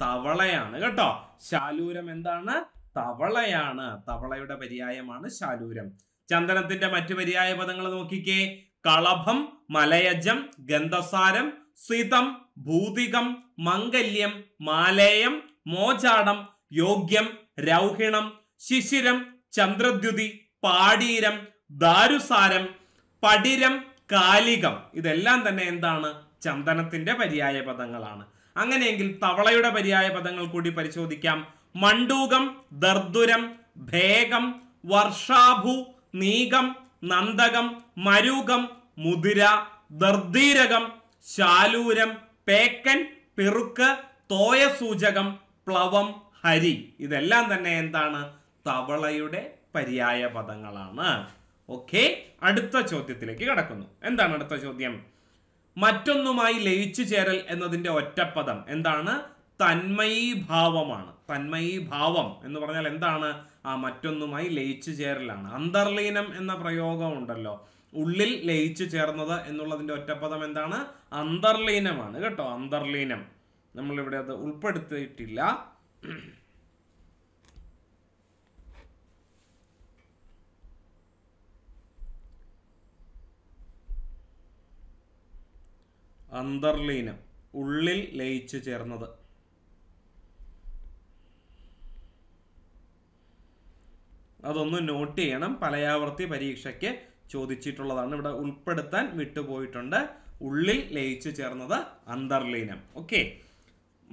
തവളയാണ് കേട്ടോ ശാലൂരം എന്താണ് തവളയാണ് തവളയുടെ പര്യായമാണ് ശാലൂരം ചന്ദനത്തിന്റെ മറ്റു പര്യായ പദങ്ങൾ നോക്കിക്കേ കളഭം മലയജം ഗന്ധസാരം സിതം ഭൂതികം മംഗല്യം മാലേയം മോചാടം യോഗ്യം രൗഹിണം ശിശിരം ചന്ദ്രദ്യുതി പാടീരം ദാരുസാരം പടിരം കാലികം ഇതെല്ലാം തന്നെ എന്താണ് ചന്ദനത്തിന്റെ പര്യായ പദങ്ങളാണ് അങ്ങനെയെങ്കിൽ തവളയുടെ പര്യായ പദങ്ങൾ കൂടി പരിശോധിക്കാം മണ്ടൂകം ദർദുരം ഭേഗം വർഷാഭു നീകം നന്ദകം മരൂകം മുതിര ദർദീരകം ശാലൂരം പേക്കൻ പിറുക്ക് തോയസൂചകം പ്ലവം ഹരി ഇതെല്ലാം തന്നെ എന്താണ് തവളയുടെ പര്യായ പദങ്ങളാണ് ഓക്കെ അടുത്ത ചോദ്യത്തിലേക്ക് കടക്കുന്നു എന്താണ് അടുത്ത ചോദ്യം മറ്റൊന്നുമായി ലയിച്ചു ചേരൽ എന്നതിൻ്റെ ഒറ്റപ്പദം എന്താണ് തന്മയീഭാവമാണ് തന്മയീഭാവം എന്ന് പറഞ്ഞാൽ എന്താണ് ആ മറ്റൊന്നുമായി ലയിച്ചു ചേരലാണ് അന്തർലീനം എന്ന പ്രയോഗം ഉണ്ടല്ലോ ഉള്ളിൽ ലയിച്ചു ചേർന്നത് എന്നുള്ളതിൻ്റെ ഒറ്റപ്പദം എന്താണ് അന്തർലീനമാണ് കേട്ടോ അന്തർലീനം നമ്മളിവിടെ അത് ഉൾപ്പെടുത്തിയിട്ടില്ല അന്തർലീനം ഉള്ളിൽ ലയിച്ചു ചേർന്നത് അതൊന്ന് നോട്ട് ചെയ്യണം പലയാവർത്തി പരീക്ഷയ്ക്ക് ചോദിച്ചിട്ടുള്ളതാണ് ഇവിടെ ഉൾപ്പെടുത്താൻ വിട്ടുപോയിട്ടുണ്ട് ഉള്ളിൽ ലയിച്ചു ചേർന്നത് അന്തർലീനം ഓക്കെ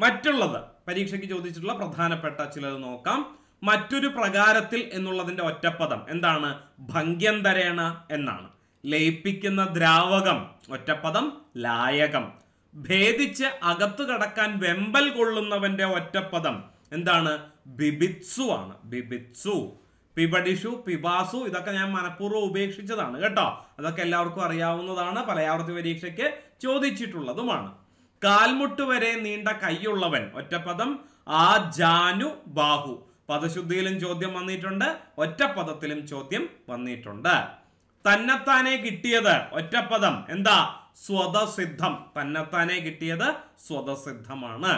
മറ്റുള്ളത് പരീക്ഷയ്ക്ക് ചോദിച്ചിട്ടുള്ള പ്രധാനപ്പെട്ട ചിലത് നോക്കാം മറ്റൊരു പ്രകാരത്തിൽ എന്നുള്ളതിന്റെ ഒറ്റപ്പദം എന്താണ് ഭംഗ്യന്തരേണ എന്നാണ് ലയിപ്പിക്കുന്ന ദ്രാവകം ഒറ്റപ്പദം ലായകം ഭേദിച്ച് അകത്തു കടക്കാൻ വെമ്പൽ കൊള്ളുന്നവന്റെ ഒറ്റപ്പദം എന്താണ് ബിബിത്സു ആണ് ബിബിത്സു പിബഡിഷു പിബാസു ഇതൊക്കെ ഞാൻ മനഃപൂർവ്വം ഉപേക്ഷിച്ചതാണ് കേട്ടോ അതൊക്കെ എല്ലാവർക്കും അറിയാവുന്നതാണ് പലയാവർത്തി പരീക്ഷയ്ക്ക് ചോദിച്ചിട്ടുള്ളതുമാണ് കാൽമുട്ട് വരെ നീണ്ട കൈയുള്ളവൻ ഒറ്റപ്പദം ആ ജാനു ബാഹു പദശുദ്ധിയിലും ചോദ്യം വന്നിട്ടുണ്ട് ഒറ്റപ്പദത്തിലും ചോദ്യം വന്നിട്ടുണ്ട് തന്നെത്താനെ കിട്ടിയത് ഒറ്റപ്പദം എന്താ സ്വതസിദ്ധം തന്നെത്താനെ കിട്ടിയത് സ്വതസിദ്ധമാണ്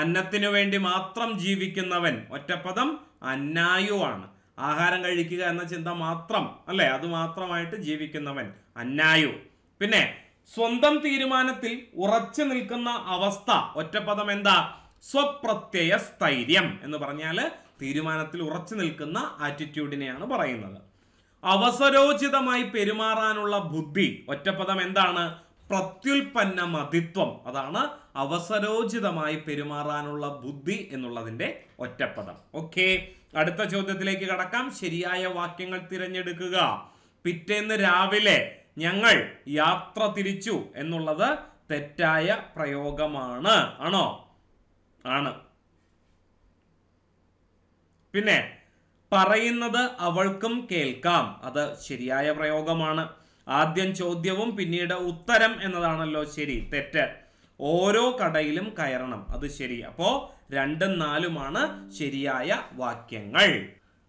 അന്നത്തിനു വേണ്ടി മാത്രം ജീവിക്കുന്നവൻ ഒറ്റപ്പദം അന്നായുവാണ് ആഹാരം കഴിക്കുക എന്ന ചിന്ത മാത്രം അല്ലെ അത് മാത്രമായിട്ട് ജീവിക്കുന്നവൻ അന്നായു പിന്നെ സ്വന്തം തീരുമാനത്തിൽ ഉറച്ചു നിൽക്കുന്ന അവസ്ഥ ഒറ്റപ്പദം എന്താ സ്വപ്രത്യയ സ്ഥൈര്യം എന്ന് പറഞ്ഞാൽ തീരുമാനത്തിൽ ഉറച്ചു നിൽക്കുന്ന ആറ്റിറ്റ്യൂഡിനെയാണ് പറയുന്നത് അവസരോചിതമായി പെരുമാറാനുള്ള ബുദ്ധി ഒറ്റപ്പദം എന്താണ് പ്രത്യുൽപ്പന്ന മതിത്വം അതാണ് അവസരോചിതമായി പെരുമാറാനുള്ള ബുദ്ധി എന്നുള്ളതിൻ്റെ ഒറ്റപ്പദം ഓക്കെ അടുത്ത ചോദ്യത്തിലേക്ക് കടക്കാം ശരിയായ വാക്യങ്ങൾ തിരഞ്ഞെടുക്കുക പിറ്റേന്ന് രാവിലെ ഞങ്ങൾ യാത്ര തിരിച്ചു എന്നുള്ളത് തെറ്റായ പ്രയോഗമാണ് ആണോ ആണ് പിന്നെ പറയുന്നത് അവൾക്കും കേൾക്കാം അത് ശരിയായ പ്രയോഗമാണ് ആദ്യം ചോദ്യവും പിന്നീട് ഉത്തരം എന്നതാണല്ലോ ശരി തെറ്റ് ഓരോ കടയിലും കയറണം അത് ശരി അപ്പോൾ രണ്ടും നാലുമാണ് ശരിയായ വാക്യങ്ങൾ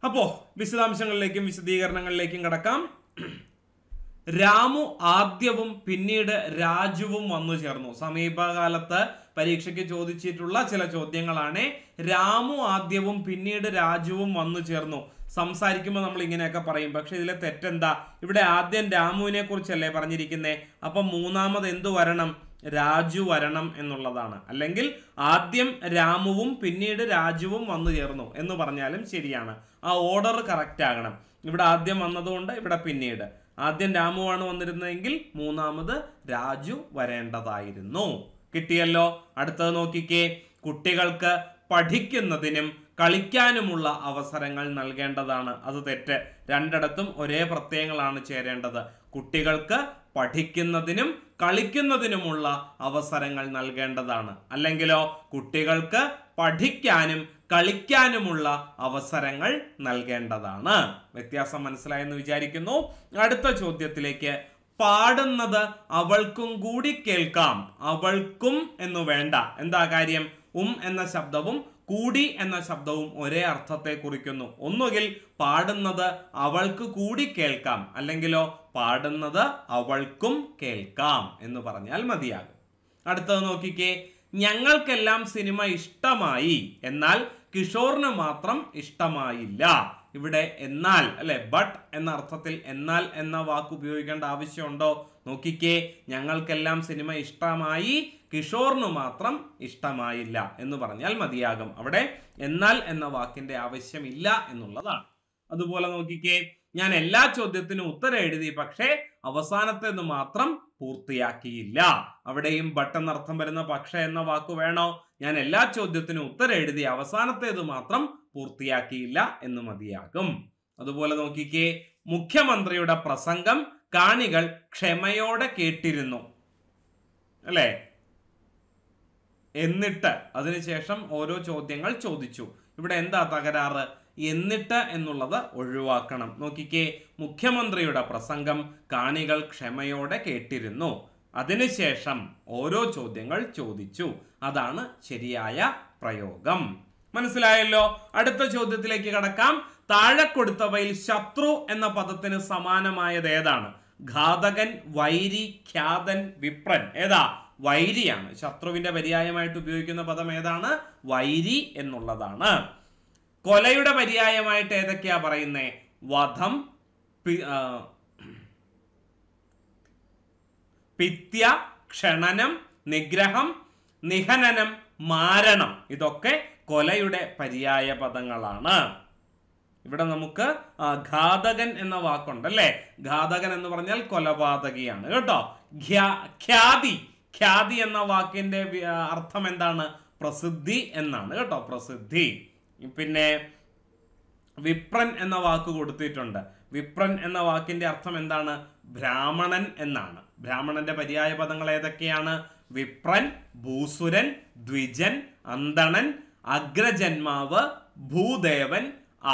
അപ്പോൾ വിശദാംശങ്ങളിലേക്കും വിശദീകരണങ്ങളിലേക്കും കടക്കാം രാമു ആദ്യവും പിന്നീട് രാജുവും വന്നു ചേർന്നു സമീപകാലത്ത് പരീക്ഷയ്ക്ക് ചോദിച്ചിട്ടുള്ള ചില ചോദ്യങ്ങളാണ് രാമു ആദ്യവും പിന്നീട് രാജുവും വന്നു ചേർന്നു സംസാരിക്കുമ്പോൾ നമ്മൾ ഇങ്ങനെയൊക്കെ പറയും പക്ഷെ ഇതിലെ തെറ്റെന്താ ഇവിടെ ആദ്യം രാമുവിനെ കുറിച്ചല്ലേ പറഞ്ഞിരിക്കുന്നത് അപ്പം മൂന്നാമത് എന്തു വരണം രാജു വരണം എന്നുള്ളതാണ് അല്ലെങ്കിൽ ആദ്യം രാമുവും പിന്നീട് രാജുവും വന്നു ചേർന്നു എന്ന് പറഞ്ഞാലും ശരിയാണ് ആ ഓർഡർ കറക്റ്റ് ആകണം ഇവിടെ ആദ്യം വന്നതുകൊണ്ട് ഇവിടെ പിന്നീട് ആദ്യം രാമുവാണ് വന്നിരുന്നതെങ്കിൽ മൂന്നാമത് രാജു വരേണ്ടതായിരുന്നു കിട്ടിയല്ലോ അടുത്തത് നോക്കിക്കേ കുട്ടികൾക്ക് പഠിക്കുന്നതിനും കളിക്കാനുമുള്ള അവസരങ്ങൾ നൽകേണ്ടതാണ് അത് തെറ്റ് രണ്ടിടത്തും ഒരേ പ്രത്യയങ്ങളാണ് ചേരേണ്ടത് കുട്ടികൾക്ക് പഠിക്കുന്നതിനും കളിക്കുന്നതിനുമുള്ള അവസരങ്ങൾ നൽകേണ്ടതാണ് അല്ലെങ്കിലോ കുട്ടികൾക്ക് പഠിക്കാനും കളിക്കാനുമുള്ള അവസരങ്ങൾ നൽകേണ്ടതാണ് വ്യത്യാസം മനസ്സിലായെന്ന് വിചാരിക്കുന്നു അടുത്ത ചോദ്യത്തിലേക്ക് പാടുന്നത് അവൾക്കും കൂടി കേൾക്കാം അവൾക്കും എന്ന് വേണ്ട എന്താ കാര്യം ഉം എന്ന ശബ്ദവും കൂടി എന്ന ശബ്ദവും ഒരേ അർത്ഥത്തെ കുറിക്കുന്നു ഒന്നുകിൽ പാടുന്നത് അവൾക്ക് കൂടി കേൾക്കാം അല്ലെങ്കിലോ പാടുന്നത് അവൾക്കും കേൾക്കാം എന്ന് പറഞ്ഞാൽ മതിയാകും അടുത്തത് നോക്കിക്കേ ഞങ്ങൾക്കെല്ലാം സിനിമ ഇഷ്ടമായി എന്നാൽ കിഷോറിന് മാത്രം ഇഷ്ടമായില്ല ഇവിടെ എന്നാൽ അല്ലെ ബട്ട് എന്ന അർത്ഥത്തിൽ എന്നാൽ എന്ന വാക്ക് ഉപയോഗിക്കേണ്ട ആവശ്യമുണ്ടോ നോക്കിക്കേ ഞങ്ങൾക്കെല്ലാം സിനിമ ഇഷ്ടമായി കിഷോറിന് മാത്രം ഇഷ്ടമായില്ല എന്ന് പറഞ്ഞാൽ മതിയാകും അവിടെ എന്നാൽ എന്ന വാക്കിന്റെ ആവശ്യമില്ല എന്നുള്ളതാണ് അതുപോലെ നോക്കിക്കേ ഞാൻ എല്ലാ ചോദ്യത്തിനും ഉത്തരം എഴുതി പക്ഷേ അവസാനത്തേത് മാത്രം പൂർത്തിയാക്കിയില്ല അവിടെയും ബട്ടൺ അർത്ഥം വരുന്ന പക്ഷ എന്ന വാക്ക് വേണോ ഞാൻ എല്ലാ ചോദ്യത്തിനും ഉത്തരം എഴുതി അവസാനത്തേത് മാത്രം പൂർത്തിയാക്കിയില്ല എന്ന് മതിയാകും അതുപോലെ നോക്കിക്കേ മുഖ്യമന്ത്രിയുടെ പ്രസംഗം കാണികൾ ക്ഷമയോടെ കേട്ടിരുന്നു അല്ലേ എന്നിട്ട് അതിനുശേഷം ഓരോ ചോദ്യങ്ങൾ ചോദിച്ചു ഇവിടെ എന്താ തകരാറ് എന്നിട്ട് എന്നുള്ളത് ഒഴിവാക്കണം നോക്കിക്കേ മുഖ്യമന്ത്രിയുടെ പ്രസംഗം കാണികൾ ക്ഷമയോടെ കേട്ടിരുന്നു അതിനുശേഷം ഓരോ ചോദ്യങ്ങൾ ചോദിച്ചു അതാണ് ശരിയായ പ്രയോഗം മനസ്സിലായല്ലോ അടുത്ത ചോദ്യത്തിലേക്ക് കടക്കാം താഴെ കൊടുത്തവയിൽ ശത്രു എന്ന പദത്തിന് സമാനമായത് ഏതാണ് ഘാതകൻ വൈരി ഖ്യാതൻ വിപ്രൻ ഏതാ വൈരിയാണ് ശത്രുവിന്റെ പര്യായമായിട്ട് ഉപയോഗിക്കുന്ന പദം ഏതാണ് വൈരി എന്നുള്ളതാണ് കൊലയുടെ പര്യായമായിട്ട് ഏതൊക്കെയാ പറയുന്നത് വധം പിത്യ ക്ഷണനം നിഗ്രഹം നിഹനനം മാരണം ഇതൊക്കെ കൊലയുടെ പര്യായ പദങ്ങളാണ് ഇവിടെ നമുക്ക് ഘാതകൻ എന്ന വാക്കുണ്ടല്ലേ അല്ലേ ഘാതകൻ എന്ന് പറഞ്ഞാൽ കൊലപാതകിയാണ് കേട്ടോ ഖ്യാതി ഖ്യാതി എന്ന വാക്കിന്റെ അർത്ഥം എന്താണ് പ്രസിദ്ധി എന്നാണ് കേട്ടോ പ്രസിദ്ധി പിന്നെ വിപ്രൻ എന്ന വാക്ക് കൊടുത്തിട്ടുണ്ട് വിപ്രൻ എന്ന വാക്കിന്റെ അർത്ഥം എന്താണ് ബ്രാഹ്മണൻ എന്നാണ് ബ്രാഹ്മണന്റെ പര്യായ പദങ്ങൾ ഏതൊക്കെയാണ് വിപ്രൻ ഭൂസുരൻ ദ്വിജൻ അന്തണൻ അഗ്രജന്മാവ് ഭൂദേവൻ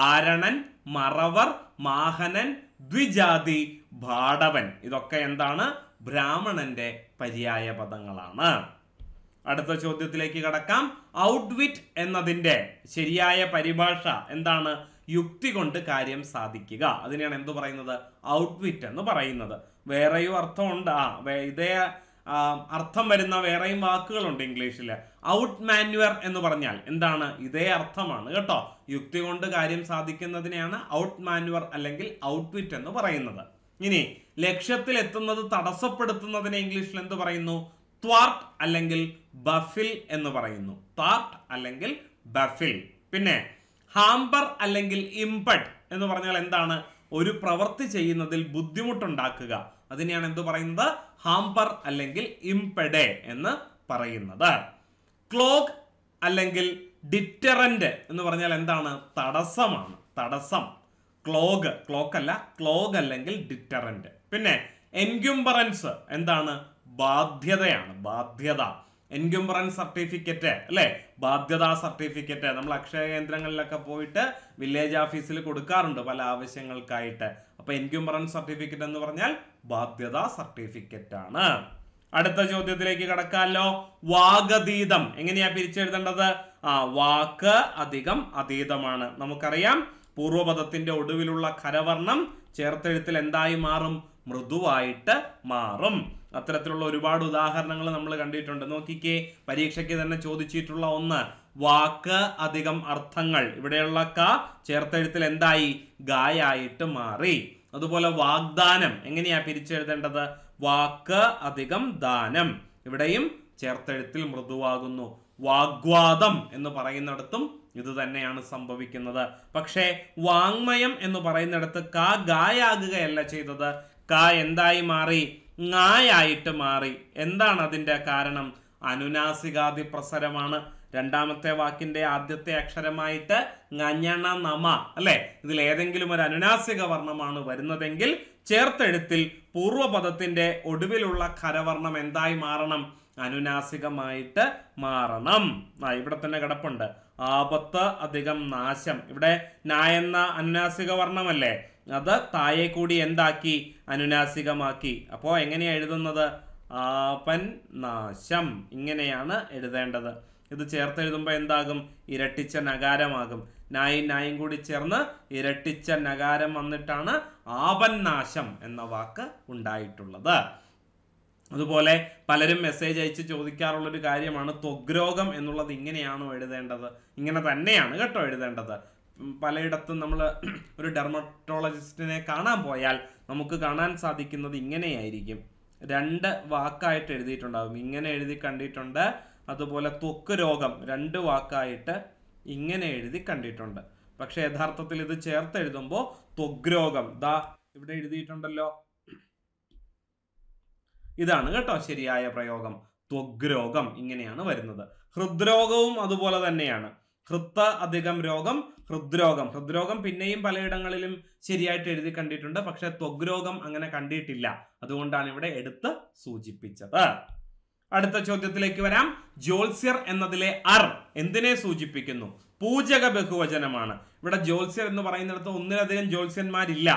ആരണൻ മറവർ മാഹനൻ ദ്വിജാതി ഭാടവൻ ഇതൊക്കെ എന്താണ് ബ്രാഹ്മണന്റെ പര്യായ പദങ്ങളാണ് അടുത്ത ചോദ്യത്തിലേക്ക് കടക്കാം ഔട്ട്വിറ്റ് എന്നതിൻ്റെ ശരിയായ പരിഭാഷ എന്താണ് യുക്തി കൊണ്ട് കാര്യം സാധിക്കുക അതിനെയാണ് എന്തു പറയുന്നത് ഔട്ട്വിറ്റ് എന്ന് പറയുന്നത് വേറെയും അർത്ഥമുണ്ട് ആ ഇതേ അർത്ഥം വരുന്ന വേറെയും വാക്കുകളുണ്ട് ഇംഗ്ലീഷിൽ ഔട്ട് മാനുവർ എന്ന് പറഞ്ഞാൽ എന്താണ് ഇതേ അർത്ഥമാണ് കേട്ടോ യുക്തി കൊണ്ട് കാര്യം സാധിക്കുന്നതിനെയാണ് ഔട്ട് മാനുവർ അല്ലെങ്കിൽ ഔട്ട്വിറ്റ് എന്ന് പറയുന്നത് ഇനി ലക്ഷ്യത്തിൽ എത്തുന്നത് തടസ്സപ്പെടുത്തുന്നതിനെ ഇംഗ്ലീഷിൽ എന്ത് പറയുന്നു ത്വാർട്ട് അല്ലെങ്കിൽ ബഫിൽ എന്ന് പറയുന്നു താർട്ട് അല്ലെങ്കിൽ ബഫിൽ പിന്നെ ഹാംബർ അല്ലെങ്കിൽ ഇമ്പഡ് എന്ന് പറഞ്ഞാൽ എന്താണ് ഒരു പ്രവൃത്തി ചെയ്യുന്നതിൽ ബുദ്ധിമുട്ടുണ്ടാക്കുക അതിനെയാണ് എന്ത് പറയുന്നത് ഹാംബർ അല്ലെങ്കിൽ ഇംപെഡെ എന്ന് പറയുന്നത് ക്ലോഗ് അല്ലെങ്കിൽ ഡിറ്ററന്റ് എന്ന് പറഞ്ഞാൽ എന്താണ് തടസ്സമാണ് തടസ്സം ക്ലോഗ് ക്ലോക്ക് അല്ല ക്ലോഗ് അല്ലെങ്കിൽ ഡിറ്ററന്റ് പിന്നെ എൻക്യുംബറൻസ് എന്താണ് ബാധ്യതയാണ് ബാധ്യത എൻക്യുംബറൻസ് സർട്ടിഫിക്കറ്റ് അല്ലേ ബാധ്യതാ സർട്ടിഫിക്കറ്റ് നമ്മൾ അക്ഷയ കേന്ദ്രങ്ങളിലൊക്കെ പോയിട്ട് വില്ലേജ് ഓഫീസിൽ കൊടുക്കാറുണ്ട് പല ആവശ്യങ്ങൾക്കായിട്ട് അപ്പൊ എൻക്യുംബറൻസ് സർട്ടിഫിക്കറ്റ് എന്ന് പറഞ്ഞാൽ ബാധ്യതാ സർട്ടിഫിക്കറ്റ് ആണ് അടുത്ത ചോദ്യത്തിലേക്ക് കടക്കാമല്ലോ വാഗതീതം എങ്ങനെയാ പിരിച്ചെഴുതേണ്ടത് ആ വാക്ക് അധികം അതീതമാണ് നമുക്കറിയാം പൂർവപദത്തിന്റെ ഒടുവിലുള്ള ഖരവർണം ചേർത്തെഴുത്തിൽ എന്തായി മാറും മൃദുവായിട്ട് മാറും അത്തരത്തിലുള്ള ഒരുപാട് ഉദാഹരണങ്ങൾ നമ്മൾ കണ്ടിട്ടുണ്ട് നോക്കിക്കേ പരീക്ഷയ്ക്ക് തന്നെ ചോദിച്ചിട്ടുള്ള ഒന്ന് വാക്ക് അധികം അർത്ഥങ്ങൾ ഇവിടെയുള്ള ക ചേർത്തെഴുത്തിൽ എന്തായി ഗായായിട്ട് മാറി അതുപോലെ വാഗ്ദാനം എങ്ങനെയാ പിരിച്ചെഴുതേണ്ടത് വാക്ക് അധികം ദാനം ഇവിടെയും ചേർത്തെഴുത്തിൽ മൃദുവാകുന്നു വാഗ്വാദം എന്ന് പറയുന്നിടത്തും ഇത് തന്നെയാണ് സംഭവിക്കുന്നത് പക്ഷേ വാങ്മയം എന്ന് പറയുന്നിടത്ത് ക ഗായാകുകയല്ല ചെയ്തത് ക എന്തായി മാറി ങായായിട്ട് മാറി എന്താണ് അതിൻ്റെ കാരണം അനുനാസികാതി പ്രസരമാണ് രണ്ടാമത്തെ വാക്കിന്റെ ആദ്യത്തെ അക്ഷരമായിട്ട് ങഞ്ഞണ നമ അല്ലെ ഇതിൽ ഏതെങ്കിലും ഒരു അനുനാസിക വർണ്ണമാണ് വരുന്നതെങ്കിൽ ചേർത്തെഴുത്തിൽ പൂർവ്വപദത്തിന്റെ ഒടുവിലുള്ള ഖരവർണം എന്തായി മാറണം അനുനാസികമായിട്ട് മാറണം ആ ഇവിടെ തന്നെ കിടപ്പുണ്ട് ആപത്ത് അധികം നാശം ഇവിടെ നായെന്ന അനുനാസിക വർണ്ണമല്ലേ അത് താഴെ കൂടി എന്താക്കി അനുനാസികമാക്കി അപ്പോൾ എങ്ങനെയാണ് എഴുതുന്നത് ആപൻ നാശം ഇങ്ങനെയാണ് എഴുതേണ്ടത് ഇത് ചേർത്ത് എഴുതുമ്പോൾ എന്താകും ഇരട്ടിച്ച നഗാരമാകും നായും നായും കൂടി ചേർന്ന് ഇരട്ടിച്ച നഗാരം വന്നിട്ടാണ് നാശം എന്ന വാക്ക് ഉണ്ടായിട്ടുള്ളത് അതുപോലെ പലരും മെസ്സേജ് അയച്ച് ചോദിക്കാറുള്ളൊരു കാര്യമാണ് ത്വഗ്രോഗം എന്നുള്ളത് ഇങ്ങനെയാണോ എഴുതേണ്ടത് ഇങ്ങനെ തന്നെയാണ് കേട്ടോ എഴുതേണ്ടത് പലയിടത്തും നമ്മൾ ഒരു ഡെർമറ്റോളജിസ്റ്റിനെ കാണാൻ പോയാൽ നമുക്ക് കാണാൻ സാധിക്കുന്നത് ഇങ്ങനെയായിരിക്കും രണ്ട് വാക്കായിട്ട് എഴുതിയിട്ടുണ്ടാകും ഇങ്ങനെ എഴുതി കണ്ടിട്ടുണ്ട് അതുപോലെ ത്വക്ക് രോഗം രണ്ട് വാക്കായിട്ട് ഇങ്ങനെ എഴുതി കണ്ടിട്ടുണ്ട് പക്ഷെ യഥാർത്ഥത്തിൽ ഇത് ചേർത്ത് എഴുതുമ്പോൾ ത്വഗ് രോഗം ദാ ഇവിടെ എഴുതിയിട്ടുണ്ടല്ലോ ഇതാണ് കേട്ടോ ശരിയായ പ്രയോഗം ത്വഗ് രോഗം ഇങ്ങനെയാണ് വരുന്നത് ഹൃദ്രോഗവും അതുപോലെ തന്നെയാണ് ഹൃത്ത അധികം രോഗം ഹൃദ്രോഗം ഹൃദ്രോഗം പിന്നെയും പലയിടങ്ങളിലും ശരിയായിട്ട് എഴുതി കണ്ടിട്ടുണ്ട് പക്ഷെ ത്വഗ്രോഗം അങ്ങനെ കണ്ടിട്ടില്ല അതുകൊണ്ടാണ് ഇവിടെ എടുത്ത് സൂചിപ്പിച്ചത് അടുത്ത ചോദ്യത്തിലേക്ക് വരാം ജ്യോത്സ്യർ എന്നതിലെ അർ എന്തിനെ സൂചിപ്പിക്കുന്നു പൂജക ബഹുവചനമാണ് ഇവിടെ ജ്യോത്സ്യർ എന്ന് പറയുന്നിടത്ത് ഒന്നിലധികം ജ്യോത്സ്യന്മാരില്ല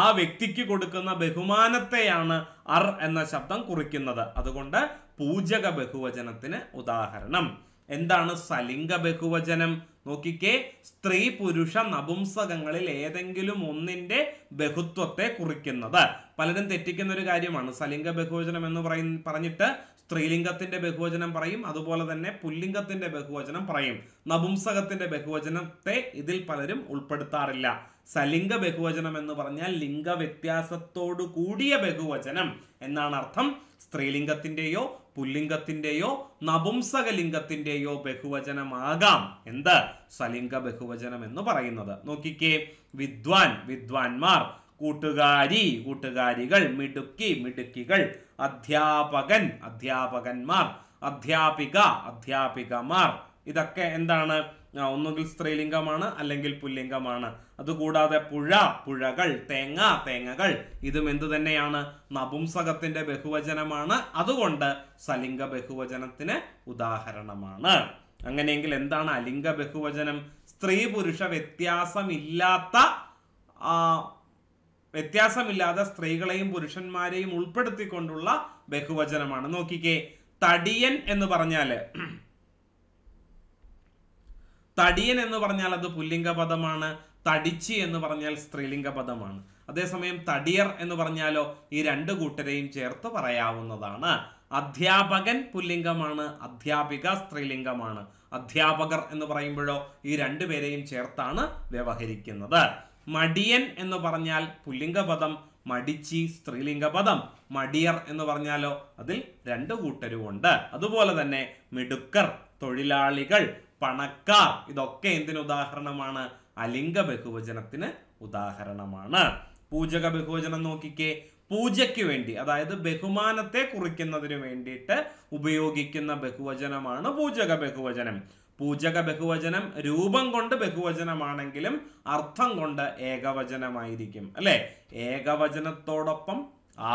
ആ വ്യക്തിക്ക് കൊടുക്കുന്ന ബഹുമാനത്തെയാണ് അർ എന്ന ശബ്ദം കുറിക്കുന്നത് അതുകൊണ്ട് പൂജക ബഹുവചനത്തിന് ഉദാഹരണം എന്താണ് സലിംഗ ബഹുവചനം നോക്കിക്കേ സ്ത്രീ പുരുഷ നപുംസകങ്ങളിൽ ഏതെങ്കിലും ഒന്നിന്റെ ബഹുത്വത്തെ കുറിക്കുന്നത് പലരും തെറ്റിക്കുന്ന ഒരു കാര്യമാണ് സലിംഗ ബഹുവചനം എന്ന് പറയ പറഞ്ഞിട്ട് സ്ത്രീലിംഗത്തിന്റെ ബഹുവചനം പറയും അതുപോലെ തന്നെ പുല്ലിംഗത്തിന്റെ ബഹുവചനം പറയും നപുംസകത്തിന്റെ ബഹുവചനത്തെ ഇതിൽ പലരും ഉൾപ്പെടുത്താറില്ല സലിംഗ ബഹുവചനം എന്ന് പറഞ്ഞാൽ ലിംഗ വ്യത്യാസത്തോടു കൂടിയ ബഹുവചനം എന്നാണ് അർത്ഥം സ്ത്രീലിംഗത്തിന്റെയോ പുല്ലിംഗത്തിൻ്റെയോ നപുംസകലിംഗത്തിൻ്റെയോ ബഹുവചനമാകാം എന്ത് സലിംഗ ബഹുവചനം എന്ന് പറയുന്നത് നോക്കിക്കേ വിദ്വാൻ വിദ്വാൻമാർ കൂട്ടുകാരി കൂട്ടുകാരികൾ മിടുക്കി മിടുക്കികൾ അധ്യാപകൻ അധ്യാപകന്മാർ അധ്യാപിക അധ്യാപികമാർ ഇതൊക്കെ എന്താണ് ഒന്നുകിൽ സ്ത്രീലിംഗമാണ് അല്ലെങ്കിൽ പുല്ലിംഗമാണ് അതുകൂടാതെ പുഴ പുഴകൾ തേങ്ങ തേങ്ങകൾ ഇതും എന്തു തന്നെയാണ് നപുംസകത്തിന്റെ ബഹുവചനമാണ് അതുകൊണ്ട് സലിംഗ ബഹുവചനത്തിന് ഉദാഹരണമാണ് അങ്ങനെയെങ്കിൽ എന്താണ് അലിംഗ ബഹുവചനം സ്ത്രീ പുരുഷ വ്യത്യാസമില്ലാത്ത വ്യത്യാസമില്ലാതെ സ്ത്രീകളെയും പുരുഷന്മാരെയും ഉൾപ്പെടുത്തിക്കൊണ്ടുള്ള ബഹുവചനമാണ് നോക്കിക്കേ തടിയൻ എന്ന് പറഞ്ഞാൽ തടിയൻ എന്ന് പറഞ്ഞാൽ അത് പുല്ലിംഗ പദമാണ് തടിച്ചി എന്ന് പറഞ്ഞാൽ സ്ത്രീലിംഗ പദമാണ് അതേസമയം തടിയർ എന്ന് പറഞ്ഞാലോ ഈ രണ്ട് കൂട്ടരെയും ചേർത്ത് പറയാവുന്നതാണ് അധ്യാപകൻ പുല്ലിംഗമാണ് അധ്യാപിക സ്ത്രീലിംഗമാണ് അധ്യാപകർ എന്ന് പറയുമ്പോഴോ ഈ രണ്ടുപേരെയും ചേർത്താണ് വ്യവഹരിക്കുന്നത് മടിയൻ എന്ന് പറഞ്ഞാൽ പുല്ലിംഗ പദം മടിച്ചി സ്ത്രീലിംഗ പദം മടിയർ എന്ന് പറഞ്ഞാലോ അതിൽ രണ്ട് കൂട്ടരുമുണ്ട് അതുപോലെ തന്നെ മിടുക്കർ തൊഴിലാളികൾ പണക്കാർ ഇതൊക്കെ എന്തിനു ഉദാഹരണമാണ് അലിംഗ ബഹുവചനത്തിന് ഉദാഹരണമാണ് പൂജക ബഹുവചനം നോക്കിക്കേ പൂജയ്ക്ക് വേണ്ടി അതായത് ബഹുമാനത്തെ കുറിക്കുന്നതിന് വേണ്ടിയിട്ട് ഉപയോഗിക്കുന്ന ബഹുവചനമാണ് പൂജക ബഹുവചനം പൂജക ബഹുവചനം രൂപം കൊണ്ട് ബഹുവചനമാണെങ്കിലും അർത്ഥം കൊണ്ട് ഏകവചനമായിരിക്കും അല്ലെ ഏകവചനത്തോടൊപ്പം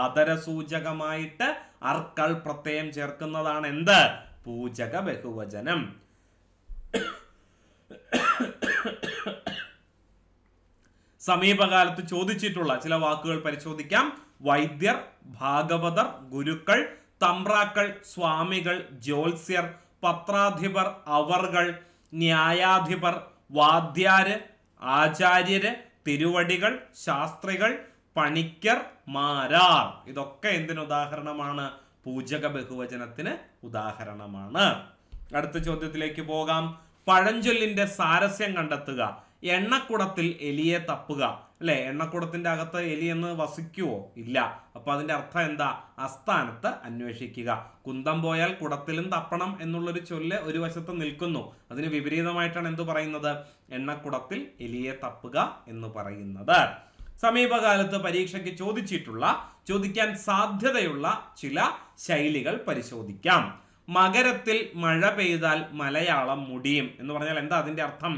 ആദരസൂചകമായിട്ട് അർക്കൾ പ്രത്യയം ചേർക്കുന്നതാണ് എന്ത് പൂജക ബഹുവചനം സമീപകാലത്ത് ചോദിച്ചിട്ടുള്ള ചില വാക്കുകൾ പരിശോധിക്കാം വൈദ്യർ ഭാഗവതർ ഗുരുക്കൾ തമ്രാക്കൾ സ്വാമികൾ ജ്യോത്സ്യർ പത്രാധിപർ അവർകൾ ന്യായാധിപർ വാദ്യാര് ആചാര്യര് തിരുവടികൾ ശാസ്ത്രികൾ പണിക്കർ മാരാർ ഇതൊക്കെ എന്തിനുദാഹരണമാണ് ഉദാഹരണമാണ് പൂജക ബഹുവചനത്തിന് ഉദാഹരണമാണ് അടുത്ത ചോദ്യത്തിലേക്ക് പോകാം പഴഞ്ചൊല്ലിന്റെ സാരസ്യം കണ്ടെത്തുക എണ്ണക്കുടത്തിൽ എലിയെ തപ്പുക അല്ലെ എണ്ണക്കുടത്തിന്റെ അകത്ത് എലി എന്ന് വസിക്കുവോ ഇല്ല അപ്പൊ അതിന്റെ അർത്ഥം എന്താ അസ്ഥാനത്ത് അന്വേഷിക്കുക കുന്തം പോയാൽ കുടത്തിലും തപ്പണം എന്നുള്ളൊരു ചൊല്ല് ഒരു വശത്ത് നിൽക്കുന്നു അതിന് വിപരീതമായിട്ടാണ് എന്തു പറയുന്നത് എണ്ണക്കുടത്തിൽ എലിയെ തപ്പുക എന്ന് പറയുന്നത് സമീപകാലത്ത് പരീക്ഷയ്ക്ക് ചോദിച്ചിട്ടുള്ള ചോദിക്കാൻ സാധ്യതയുള്ള ചില ശൈലികൾ പരിശോധിക്കാം മകരത്തിൽ മഴ പെയ്താൽ മലയാളം മുടിയും എന്ന് പറഞ്ഞാൽ എന്താ അതിൻ്റെ അർത്ഥം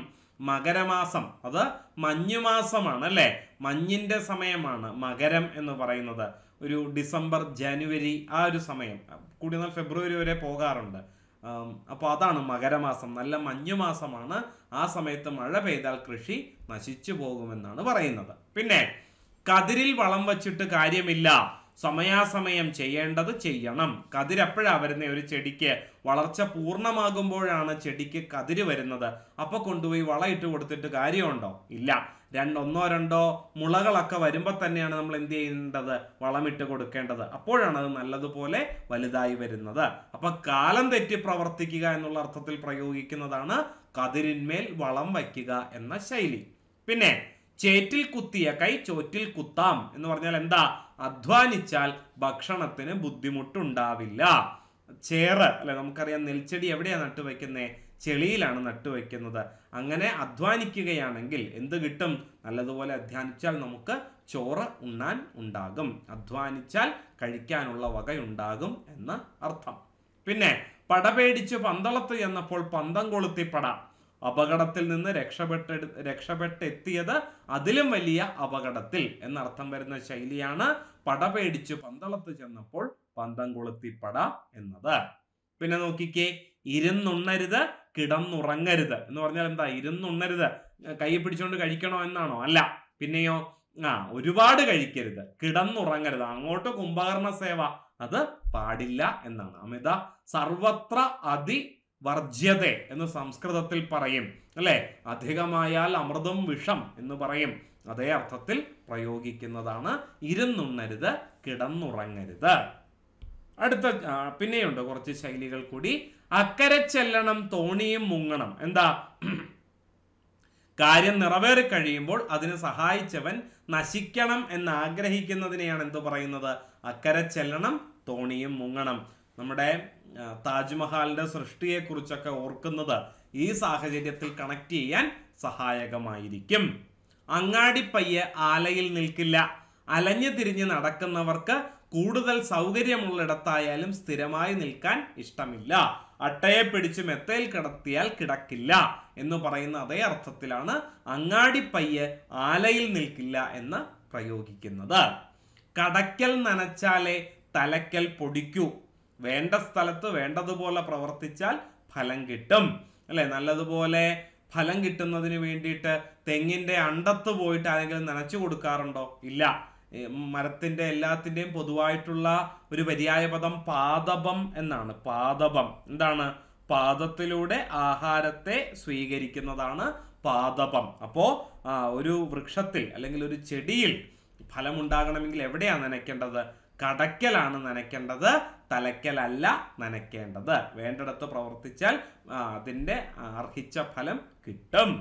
മകരമാസം അത് മഞ്ഞുമാസമാണ് അല്ലേ മഞ്ഞിൻ്റെ സമയമാണ് മകരം എന്ന് പറയുന്നത് ഒരു ഡിസംബർ ജനുവരി ആ ഒരു സമയം കൂടി എന്നാൽ ഫെബ്രുവരി വരെ പോകാറുണ്ട് അപ്പോൾ അതാണ് മകരമാസം നല്ല മഞ്ഞുമാസമാണ് ആ സമയത്ത് മഴ പെയ്താൽ കൃഷി നശിച്ചു പോകുമെന്നാണ് പറയുന്നത് പിന്നെ കതിരിൽ വളം വച്ചിട്ട് കാര്യമില്ല സമയാസമയം ചെയ്യേണ്ടത് ചെയ്യണം കതിരപ്പോഴാണ് വരുന്നത് ഒരു ചെടിക്ക് വളർച്ച പൂർണ്ണമാകുമ്പോഴാണ് ചെടിക്ക് കതിര് വരുന്നത് അപ്പോൾ കൊണ്ടുപോയി വളയിട്ട് കൊടുത്തിട്ട് കാര്യമുണ്ടോ ഇല്ല രണ്ടൊന്നോ രണ്ടോ മുളകളൊക്കെ വരുമ്പോൾ തന്നെയാണ് നമ്മൾ എന്ത് ചെയ്യേണ്ടത് വളമിട്ട് കൊടുക്കേണ്ടത് അപ്പോഴാണ് അത് നല്ലതുപോലെ വലുതായി വരുന്നത് അപ്പൊ കാലം തെറ്റി പ്രവർത്തിക്കുക എന്നുള്ള അർത്ഥത്തിൽ പ്രയോഗിക്കുന്നതാണ് കതിരിന്മേൽ വളം വയ്ക്കുക എന്ന ശൈലി പിന്നെ ചേറ്റിൽ കുത്തിയ കൈ ചോറ്റിൽ കുത്താം എന്ന് പറഞ്ഞാൽ എന്താ അധ്വാനിച്ചാൽ ഭക്ഷണത്തിന് ബുദ്ധിമുട്ടുണ്ടാവില്ല ചേറ് അല്ലെ നമുക്കറിയാം നെൽച്ചെടി എവിടെയാണ് നട്ടുവെക്കുന്നത് ചെളിയിലാണ് നട്ടുവെക്കുന്നത് അങ്ങനെ അധ്വാനിക്കുകയാണെങ്കിൽ എന്ത് കിട്ടും നല്ലതുപോലെ അധ്വാനിച്ചാൽ നമുക്ക് ചോറ് ഉണ്ണാൻ ഉണ്ടാകും അധ്വാനിച്ചാൽ കഴിക്കാനുള്ള വകയുണ്ടാകും എന്ന് അർത്ഥം പിന്നെ പടപേടിച്ച് പന്തളത്ത് ചെന്നപ്പോൾ പന്തം കൊളുത്തിപ്പട അപകടത്തിൽ നിന്ന് രക്ഷപ്പെട്ട രക്ഷപ്പെട്ടെത്തിയത് അതിലും വലിയ അപകടത്തിൽ എന്നർത്ഥം വരുന്ന ശൈലിയാണ് പേടിച്ച് പന്തളത്ത് ചെന്നപ്പോൾ പന്തം കൊളുത്തിപ്പട എന്നത് പിന്നെ നോക്കിക്കേ ഇരുന്നുണ്ണരുത് കിടന്നുറങ്ങരുത് എന്ന് പറഞ്ഞാൽ എന്താ ഇരുന്നുണ്ണരുത് കൈ പിടിച്ചുകൊണ്ട് കഴിക്കണോ എന്നാണോ അല്ല പിന്നെയോ ആ ഒരുപാട് കഴിക്കരുത് കിടന്നുറങ്ങരുത് അങ്ങോട്ട് കുംഭകർണ സേവ അത് പാടില്ല എന്നാണ് അമിത സർവത്ര അതി വർജ്യത എന്ന് സംസ്കൃതത്തിൽ പറയും അല്ലേ അധികമായാൽ അമൃതം വിഷം എന്ന് പറയും അതേ അർത്ഥത്തിൽ പ്രയോഗിക്കുന്നതാണ് ഇരുന്നുണ്ണരുത് കിടന്നുറങ്ങരുത് അടുത്ത പിന്നെയുണ്ട് കുറച്ച് ശൈലികൾ കൂടി അക്കരെ ചെല്ലണം തോണിയും മുങ്ങണം എന്താ കാര്യം നിറവേറി കഴിയുമ്പോൾ അതിന് സഹായിച്ചവൻ നശിക്കണം എന്ന് ആഗ്രഹിക്കുന്നതിനെയാണ് എന്തു പറയുന്നത് അക്കരെ ചെല്ലണം തോണിയും മുങ്ങണം നമ്മുടെ താജ്മഹാലിന്റെ സൃഷ്ടിയെക്കുറിച്ചൊക്കെ ഓർക്കുന്നത് ഈ സാഹചര്യത്തിൽ കണക്ട് ചെയ്യാൻ സഹായകമായിരിക്കും അങ്ങാടിപ്പയ്യ ആലയിൽ നിൽക്കില്ല അലഞ്ഞു തിരിഞ്ഞ് നടക്കുന്നവർക്ക് കൂടുതൽ സൗകര്യമുള്ളിടത്തായാലും സ്ഥിരമായി നിൽക്കാൻ ഇഷ്ടമില്ല അട്ടയെ പിടിച്ച് മെത്തയിൽ കിടത്തിയാൽ കിടക്കില്ല എന്ന് പറയുന്ന അതേ അർത്ഥത്തിലാണ് അങ്ങാടിപ്പയ്യ ആലയിൽ നിൽക്കില്ല എന്ന് പ്രയോഗിക്കുന്നത് കടക്കൽ നനച്ചാലേ തലക്കൽ പൊടിക്കൂ വേണ്ട സ്ഥലത്ത് വേണ്ടതുപോലെ പ്രവർത്തിച്ചാൽ ഫലം കിട്ടും അല്ലേ നല്ലതുപോലെ ഫലം കിട്ടുന്നതിന് വേണ്ടിയിട്ട് തെങ്ങിൻ്റെ അണ്ടത്ത് പോയിട്ട് ആരെങ്കിലും നനച്ചു കൊടുക്കാറുണ്ടോ ഇല്ല മരത്തിൻ്റെ എല്ലാത്തിൻ്റെയും പൊതുവായിട്ടുള്ള ഒരു പര്യായ പദം പാദപം എന്നാണ് പാദപം എന്താണ് പാദത്തിലൂടെ ആഹാരത്തെ സ്വീകരിക്കുന്നതാണ് പാദപം അപ്പോൾ ഒരു വൃക്ഷത്തിൽ അല്ലെങ്കിൽ ഒരു ചെടിയിൽ ഫലമുണ്ടാകണമെങ്കിൽ എവിടെയാണ് നനയ്ക്കേണ്ടത് കടക്കലാണ് നനയ്ക്കേണ്ടത് തലയ്ക്കലല്ല നനയ്ക്കേണ്ടത് വേണ്ടിടത്ത് പ്രവർത്തിച്ചാൽ അതിൻ്റെ അർഹിച്ച ഫലം കിട്ടും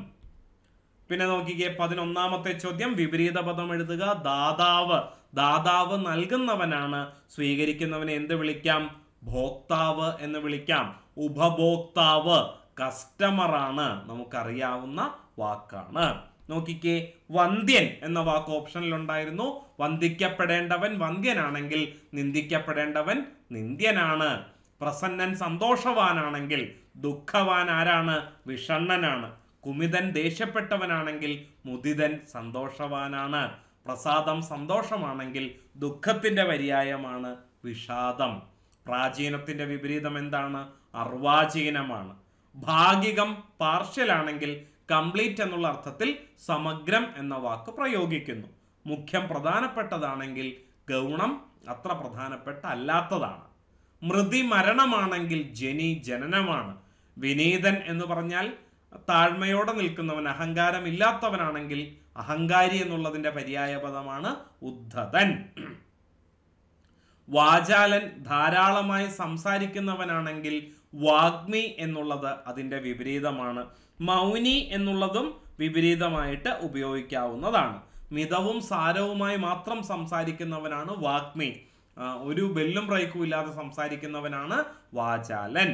പിന്നെ നോക്കിക്കേ പതിനൊന്നാമത്തെ ചോദ്യം വിപരീത പദം എഴുതുക ദാതാവ് ദാതാവ് നൽകുന്നവനാണ് സ്വീകരിക്കുന്നവനെ എന്ത് വിളിക്കാം ഭോക്താവ് എന്ന് വിളിക്കാം ഉപഭോക്താവ് കസ്റ്റമറാണ് നമുക്കറിയാവുന്ന വാക്കാണ് നോക്കിക്കേ വന്ധ്യൻ എന്ന വാക്ക് ഓപ്ഷനിൽ ഉണ്ടായിരുന്നു വന്ദിക്കപ്പെടേണ്ടവൻ വന്ധ്യനാണെങ്കിൽ നിന്ദിക്കപ്പെടേണ്ടവൻ നിന്ദ്യനാണ് പ്രസന്നൻ സന്തോഷവാനാണെങ്കിൽ ദുഃഖവാൻ ആരാണ് വിഷണ്ണനാണ് കുമിതൻ ദേഷ്യപ്പെട്ടവനാണെങ്കിൽ മുദിതൻ സന്തോഷവാനാണ് പ്രസാദം സന്തോഷമാണെങ്കിൽ ദുഃഖത്തിൻ്റെ പര്യായമാണ് വിഷാദം പ്രാചീനത്തിൻ്റെ വിപരീതം എന്താണ് അർവാചീനമാണ് ഭാഗികം പാർഷ്യലാണെങ്കിൽ കംപ്ലീറ്റ് എന്നുള്ള അർത്ഥത്തിൽ സമഗ്രം എന്ന വാക്ക് പ്രയോഗിക്കുന്നു മുഖ്യം പ്രധാനപ്പെട്ടതാണെങ്കിൽ ഗൗണം അത്ര പ്രധാനപ്പെട്ട അല്ലാത്തതാണ് മൃതി മരണമാണെങ്കിൽ ജനി ജനനമാണ് വിനീതൻ എന്ന് പറഞ്ഞാൽ താഴ്മയോടെ നിൽക്കുന്നവൻ അഹങ്കാരമില്ലാത്തവനാണെങ്കിൽ അഹങ്കാരി എന്നുള്ളതിൻ്റെ പര്യായ പദമാണ് ഉദ്ധതൻ വാചാലൻ ധാരാളമായി സംസാരിക്കുന്നവനാണെങ്കിൽ വാഗ്മി എന്നുള്ളത് അതിൻ്റെ വിപരീതമാണ് മൗനി എന്നുള്ളതും വിപരീതമായിട്ട് ഉപയോഗിക്കാവുന്നതാണ് മിതവും സാരവുമായി മാത്രം സംസാരിക്കുന്നവനാണ് വാഗ്മി ഒരു ബെല്ലും ബ്രേക്കും ഇല്ലാതെ സംസാരിക്കുന്നവനാണ് വാചാലൻ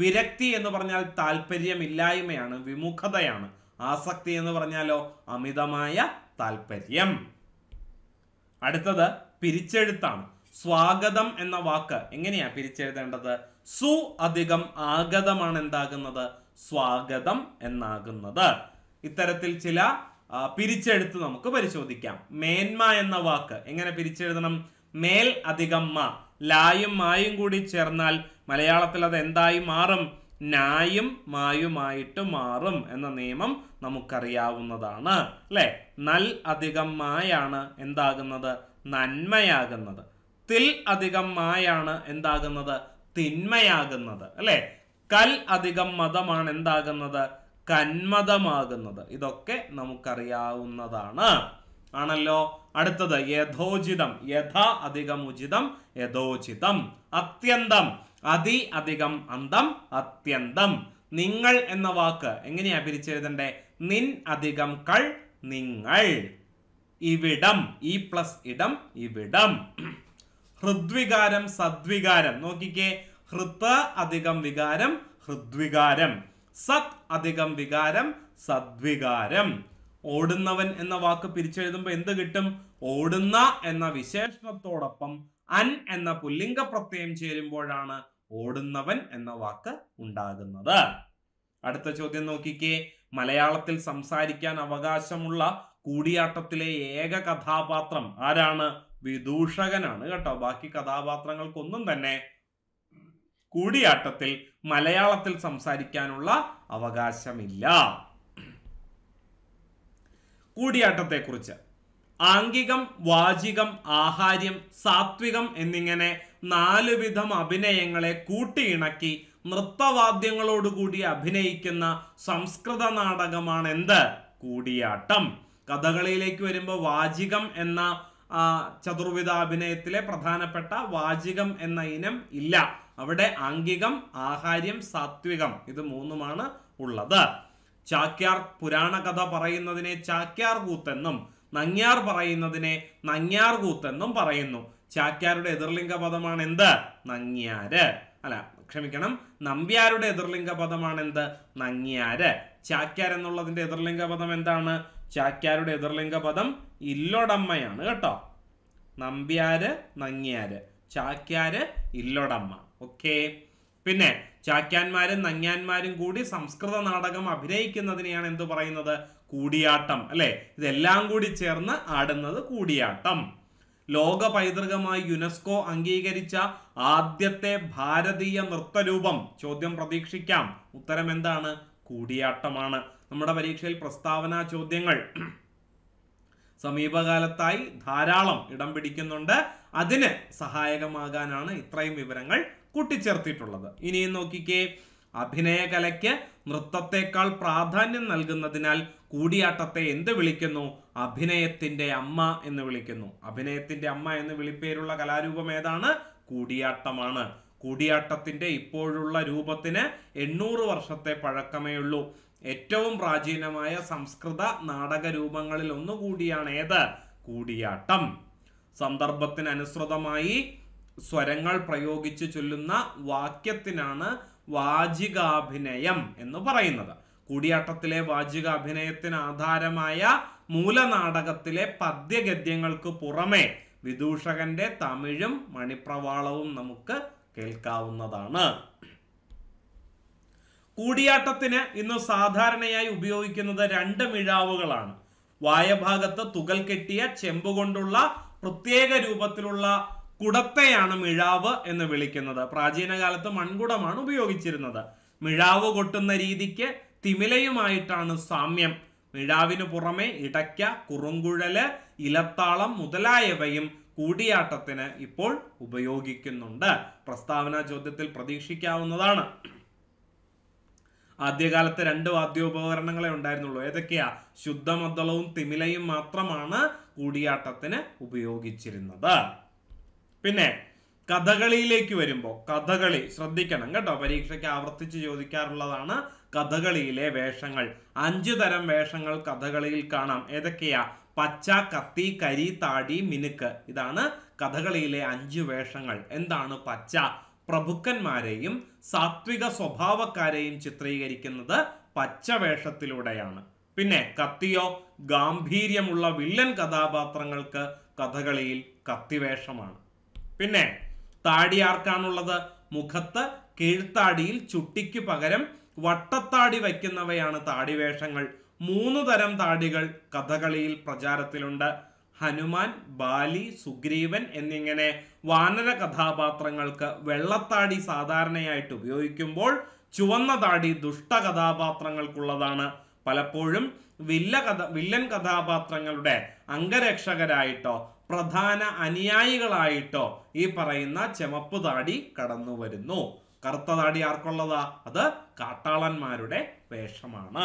വിരക്തി എന്ന് പറഞ്ഞാൽ താല്പര്യമില്ലായ്മയാണ് വിമുഖതയാണ് ആസക്തി എന്ന് പറഞ്ഞാലോ അമിതമായ താല്പര്യം അടുത്തത് പിരിച്ചെഴുത്താണ് സ്വാഗതം എന്ന വാക്ക് എങ്ങനെയാ പിരിച്ചെഴുതേണ്ടത് സു അധികം ആഗതമാണ് എന്താകുന്നത് സ്വാഗതം എന്നാകുന്നത് ഇത്തരത്തിൽ ചില പിരിച്ചെടുത്ത് നമുക്ക് പരിശോധിക്കാം മേന്മ എന്ന വാക്ക് എങ്ങനെ പിരിച്ചെഴുതണം മേൽ അധികം മ ലായും മായും കൂടി ചേർന്നാൽ മലയാളത്തിൽ അത് എന്തായി മാറും നായും മായുമായിട്ട് മാറും എന്ന നിയമം നമുക്കറിയാവുന്നതാണ് അല്ലെ നൽ അധികം മായാണ് എന്താകുന്നത് നന്മയാകുന്നത് തിൽ അധികം മായാണ് എന്താകുന്നത് തിന്മയാകുന്നത് അല്ലെ കൽ അധികം മതമാണ് എന്താകുന്നത് കന്മതമാകുന്നത് ഇതൊക്കെ നമുക്കറിയാവുന്നതാണ് ആണല്ലോ അടുത്തത് യഥോചിതം യഥ അധികം ഉചിതം യഥോചിതം അത്യന്തം അതി അധികം അന്തം അത്യന്തം നിങ്ങൾ എന്ന വാക്ക് എങ്ങനെയാ പിരിച്ചെഴുതണ്ടേ നിൻ അധികം കൾ നിങ്ങൾ ഇവിടം ഈ പ്ലസ് ഇടം ഇവിടം ഹൃദ്വികാരം സദ്വികാരം നോക്കിക്കേ ഹൃത്ത് അധികം വികാരം ഹൃദ്വികാരം സത് അധികം വികാരം സദ്വികാരം ഓടുന്നവൻ എന്ന വാക്ക് പിരിച്ചെഴുതുമ്പോൾ എന്ത് കിട്ടും ഓടുന്ന എന്ന വിശേഷണത്തോടൊപ്പം അൻ എന്ന പുല്ലിംഗ പ്രത്യയം ചേരുമ്പോഴാണ് ഓടുന്നവൻ എന്ന വാക്ക് ഉണ്ടാകുന്നത് അടുത്ത ചോദ്യം നോക്കിക്കേ മലയാളത്തിൽ സംസാരിക്കാൻ അവകാശമുള്ള കൂടിയാട്ടത്തിലെ ഏക കഥാപാത്രം ആരാണ് വിദൂഷകനാണ് കേട്ടോ ബാക്കി കഥാപാത്രങ്ങൾക്കൊന്നും തന്നെ കൂടിയാട്ടത്തിൽ മലയാളത്തിൽ സംസാരിക്കാനുള്ള അവകാശമില്ല കൂടിയാട്ടത്തെക്കുറിച്ച് ആംഗികം വാചികം ആഹാര്യം സാത്വികം എന്നിങ്ങനെ നാലുവിധം അഭിനയങ്ങളെ കൂട്ടിയിണക്കി നൃത്തവാദ്യങ്ങളോടുകൂടി അഭിനയിക്കുന്ന സംസ്കൃത നാടകമാണ് എന്ത് കൂടിയാട്ടം കഥകളിയിലേക്ക് വരുമ്പോൾ വാചികം എന്ന ചതുർവിധ അഭിനയത്തിലെ പ്രധാനപ്പെട്ട വാചികം എന്ന ഇനം ഇല്ല അവിടെ ആംഗികം ആഹാര്യം സാത്വികം ഇത് മൂന്നുമാണ് ഉള്ളത് ചാക്യാർ പുരാണ കഥ പറയുന്നതിനെ ചാക്യാർ കൂത്തെന്നും നങ്ങ്യാർ പറയുന്നതിനെ നങ്ങ്യാർ കൂത്തെന്നും പറയുന്നു ചാക്യാരുടെ എതിർലിംഗ പദമാണ് എന്ത് നങ്ങ്യാര് അല്ല ക്ഷമിക്കണം നമ്പ്യാരുടെ എതിർലിംഗ പദമാണ് എന്ത് നങ്ങ്യാര് ചാക്യാർ എന്നുള്ളതിന്റെ എതിർലിംഗ പദം എന്താണ് ചാക്യാരുടെ എതിർലിംഗ പദം ഇല്ലൊടമ്മയാണ് കേട്ടോ നമ്പ്യാര് നങ്ങ്യാര് ചാക്യാര് ഇല്ലൊടമ്മ ഓക്കെ പിന്നെ ചാക്യാന്മാരും നങ്ങ്യാന്മാരും കൂടി സംസ്കൃത നാടകം അഭിനയിക്കുന്നതിനെയാണ് എന്തു പറയുന്നത് കൂടിയാട്ടം അല്ലെ ഇതെല്ലാം കൂടി ചേർന്ന് ആടുന്നത് കൂടിയാട്ടം ലോക പൈതൃകമായി യുനെസ്കോ അംഗീകരിച്ച ആദ്യത്തെ ഭാരതീയ നൃത്തരൂപം ചോദ്യം പ്രതീക്ഷിക്കാം ഉത്തരം എന്താണ് കൂടിയാട്ടമാണ് നമ്മുടെ പരീക്ഷയിൽ പ്രസ്താവന ചോദ്യങ്ങൾ സമീപകാലത്തായി ധാരാളം ഇടം പിടിക്കുന്നുണ്ട് അതിന് സഹായകമാകാനാണ് ഇത്രയും വിവരങ്ങൾ കൂട്ടിച്ചേർത്തിയിട്ടുള്ളത് ഇനിയും നോക്കിക്കേ അഭിനയകലയ്ക്ക് നൃത്തത്തെക്കാൾ പ്രാധാന്യം നൽകുന്നതിനാൽ കൂടിയാട്ടത്തെ എന്ത് വിളിക്കുന്നു അഭിനയത്തിന്റെ അമ്മ എന്ന് വിളിക്കുന്നു അഭിനയത്തിന്റെ അമ്മ എന്ന് വിളിപ്പേരുള്ള കലാരൂപം ഏതാണ് കൂടിയാട്ടമാണ് കൂടിയാട്ടത്തിന്റെ ഇപ്പോഴുള്ള രൂപത്തിന് എണ്ണൂറ് വർഷത്തെ പഴക്കമേ ഉള്ളൂ ഏറ്റവും പ്രാചീനമായ സംസ്കൃത നാടക രൂപങ്ങളിൽ ഒന്നുകൂടിയാണ് ഏത് കൂടിയാട്ടം സന്ദർഭത്തിനനുസൃതമായി സ്വരങ്ങൾ പ്രയോഗിച്ച് ചൊല്ലുന്ന വാക്യത്തിനാണ് വാചികാഭിനയം എന്ന് പറയുന്നത് കൂടിയാട്ടത്തിലെ വാചികാഭിനയത്തിന് ആധാരമായ മൂലനാടകത്തിലെ പദ്യഗദ്യങ്ങൾക്ക് പുറമെ വിദൂഷകന്റെ തമിഴും മണിപ്രവാളവും നമുക്ക് കേൾക്കാവുന്നതാണ് കൂടിയാട്ടത്തിന് ഇന്ന് സാധാരണയായി ഉപയോഗിക്കുന്നത് രണ്ട് മിഴാവുകളാണ് വായഭാഗത്ത് തുകൽ കെട്ടിയ ചെമ്പ് കൊണ്ടുള്ള പ്രത്യേക രൂപത്തിലുള്ള കുടത്തെയാണ് മിഴാവ് എന്ന് വിളിക്കുന്നത് പ്രാചീന കാലത്ത് മൺകുടമാണ് ഉപയോഗിച്ചിരുന്നത് മിഴാവ് കൊട്ടുന്ന രീതിക്ക് തിമിലയുമായിട്ടാണ് സാമ്യം മിഴാവിനു പുറമെ ഇടയ്ക്ക കുറുങ്കുഴല് ഇലത്താളം മുതലായവയും കൂടിയാട്ടത്തിന് ഇപ്പോൾ ഉപയോഗിക്കുന്നുണ്ട് പ്രസ്താവന ചോദ്യത്തിൽ പ്രതീക്ഷിക്കാവുന്നതാണ് ആദ്യകാലത്ത് രണ്ട് വാദ്യോപകരണങ്ങളെ ഉണ്ടായിരുന്നുള്ളൂ ഏതൊക്കെയാ ശുദ്ധമദ്ദളവും തിമിലയും മാത്രമാണ് കൂടിയാട്ടത്തിന് ഉപയോഗിച്ചിരുന്നത് പിന്നെ കഥകളിയിലേക്ക് വരുമ്പോൾ കഥകളി ശ്രദ്ധിക്കണം കേട്ടോ പരീക്ഷയ്ക്ക് ആവർത്തിച്ച് ചോദിക്കാറുള്ളതാണ് കഥകളിയിലെ വേഷങ്ങൾ അഞ്ചു തരം വേഷങ്ങൾ കഥകളിയിൽ കാണാം ഏതൊക്കെയാ പച്ച കത്തി കരി താടി മിനുക്ക് ഇതാണ് കഥകളിയിലെ അഞ്ചു വേഷങ്ങൾ എന്താണ് പച്ച പ്രഭുക്കന്മാരെയും സാത്വിക സ്വഭാവക്കാരെയും ചിത്രീകരിക്കുന്നത് വേഷത്തിലൂടെയാണ് പിന്നെ കത്തിയോ ഗാംഭീര്യമുള്ള വില്ലൻ കഥാപാത്രങ്ങൾക്ക് കഥകളിയിൽ കത്തിവേഷമാണ് പിന്നെ താടി ആർക്കാണുള്ളത് മുഖത്ത് കീഴ്ത്താടിയിൽ ചുട്ടിക്ക് പകരം വട്ടത്താടി വയ്ക്കുന്നവയാണ് താടി വേഷങ്ങൾ മൂന്ന് തരം താടികൾ കഥകളിയിൽ പ്രചാരത്തിലുണ്ട് ഹനുമാൻ ബാലി സുഗ്രീവൻ എന്നിങ്ങനെ വാനര കഥാപാത്രങ്ങൾക്ക് വെള്ളത്താടി സാധാരണയായിട്ട് ഉപയോഗിക്കുമ്പോൾ ചുവന്ന താടി ദുഷ്ട കഥാപാത്രങ്ങൾക്കുള്ളതാണ് പലപ്പോഴും വില്ല കഥ വില്ലൻ കഥാപാത്രങ്ങളുടെ അംഗരക്ഷകരായിട്ടോ പ്രധാന അനുയായികളായിട്ടോ ഈ പറയുന്ന ചെമപ്പ് താടി കടന്നു വരുന്നു കറുത്ത താടി ആർക്കുള്ളതാ അത് കാട്ടാളന്മാരുടെ വേഷമാണ്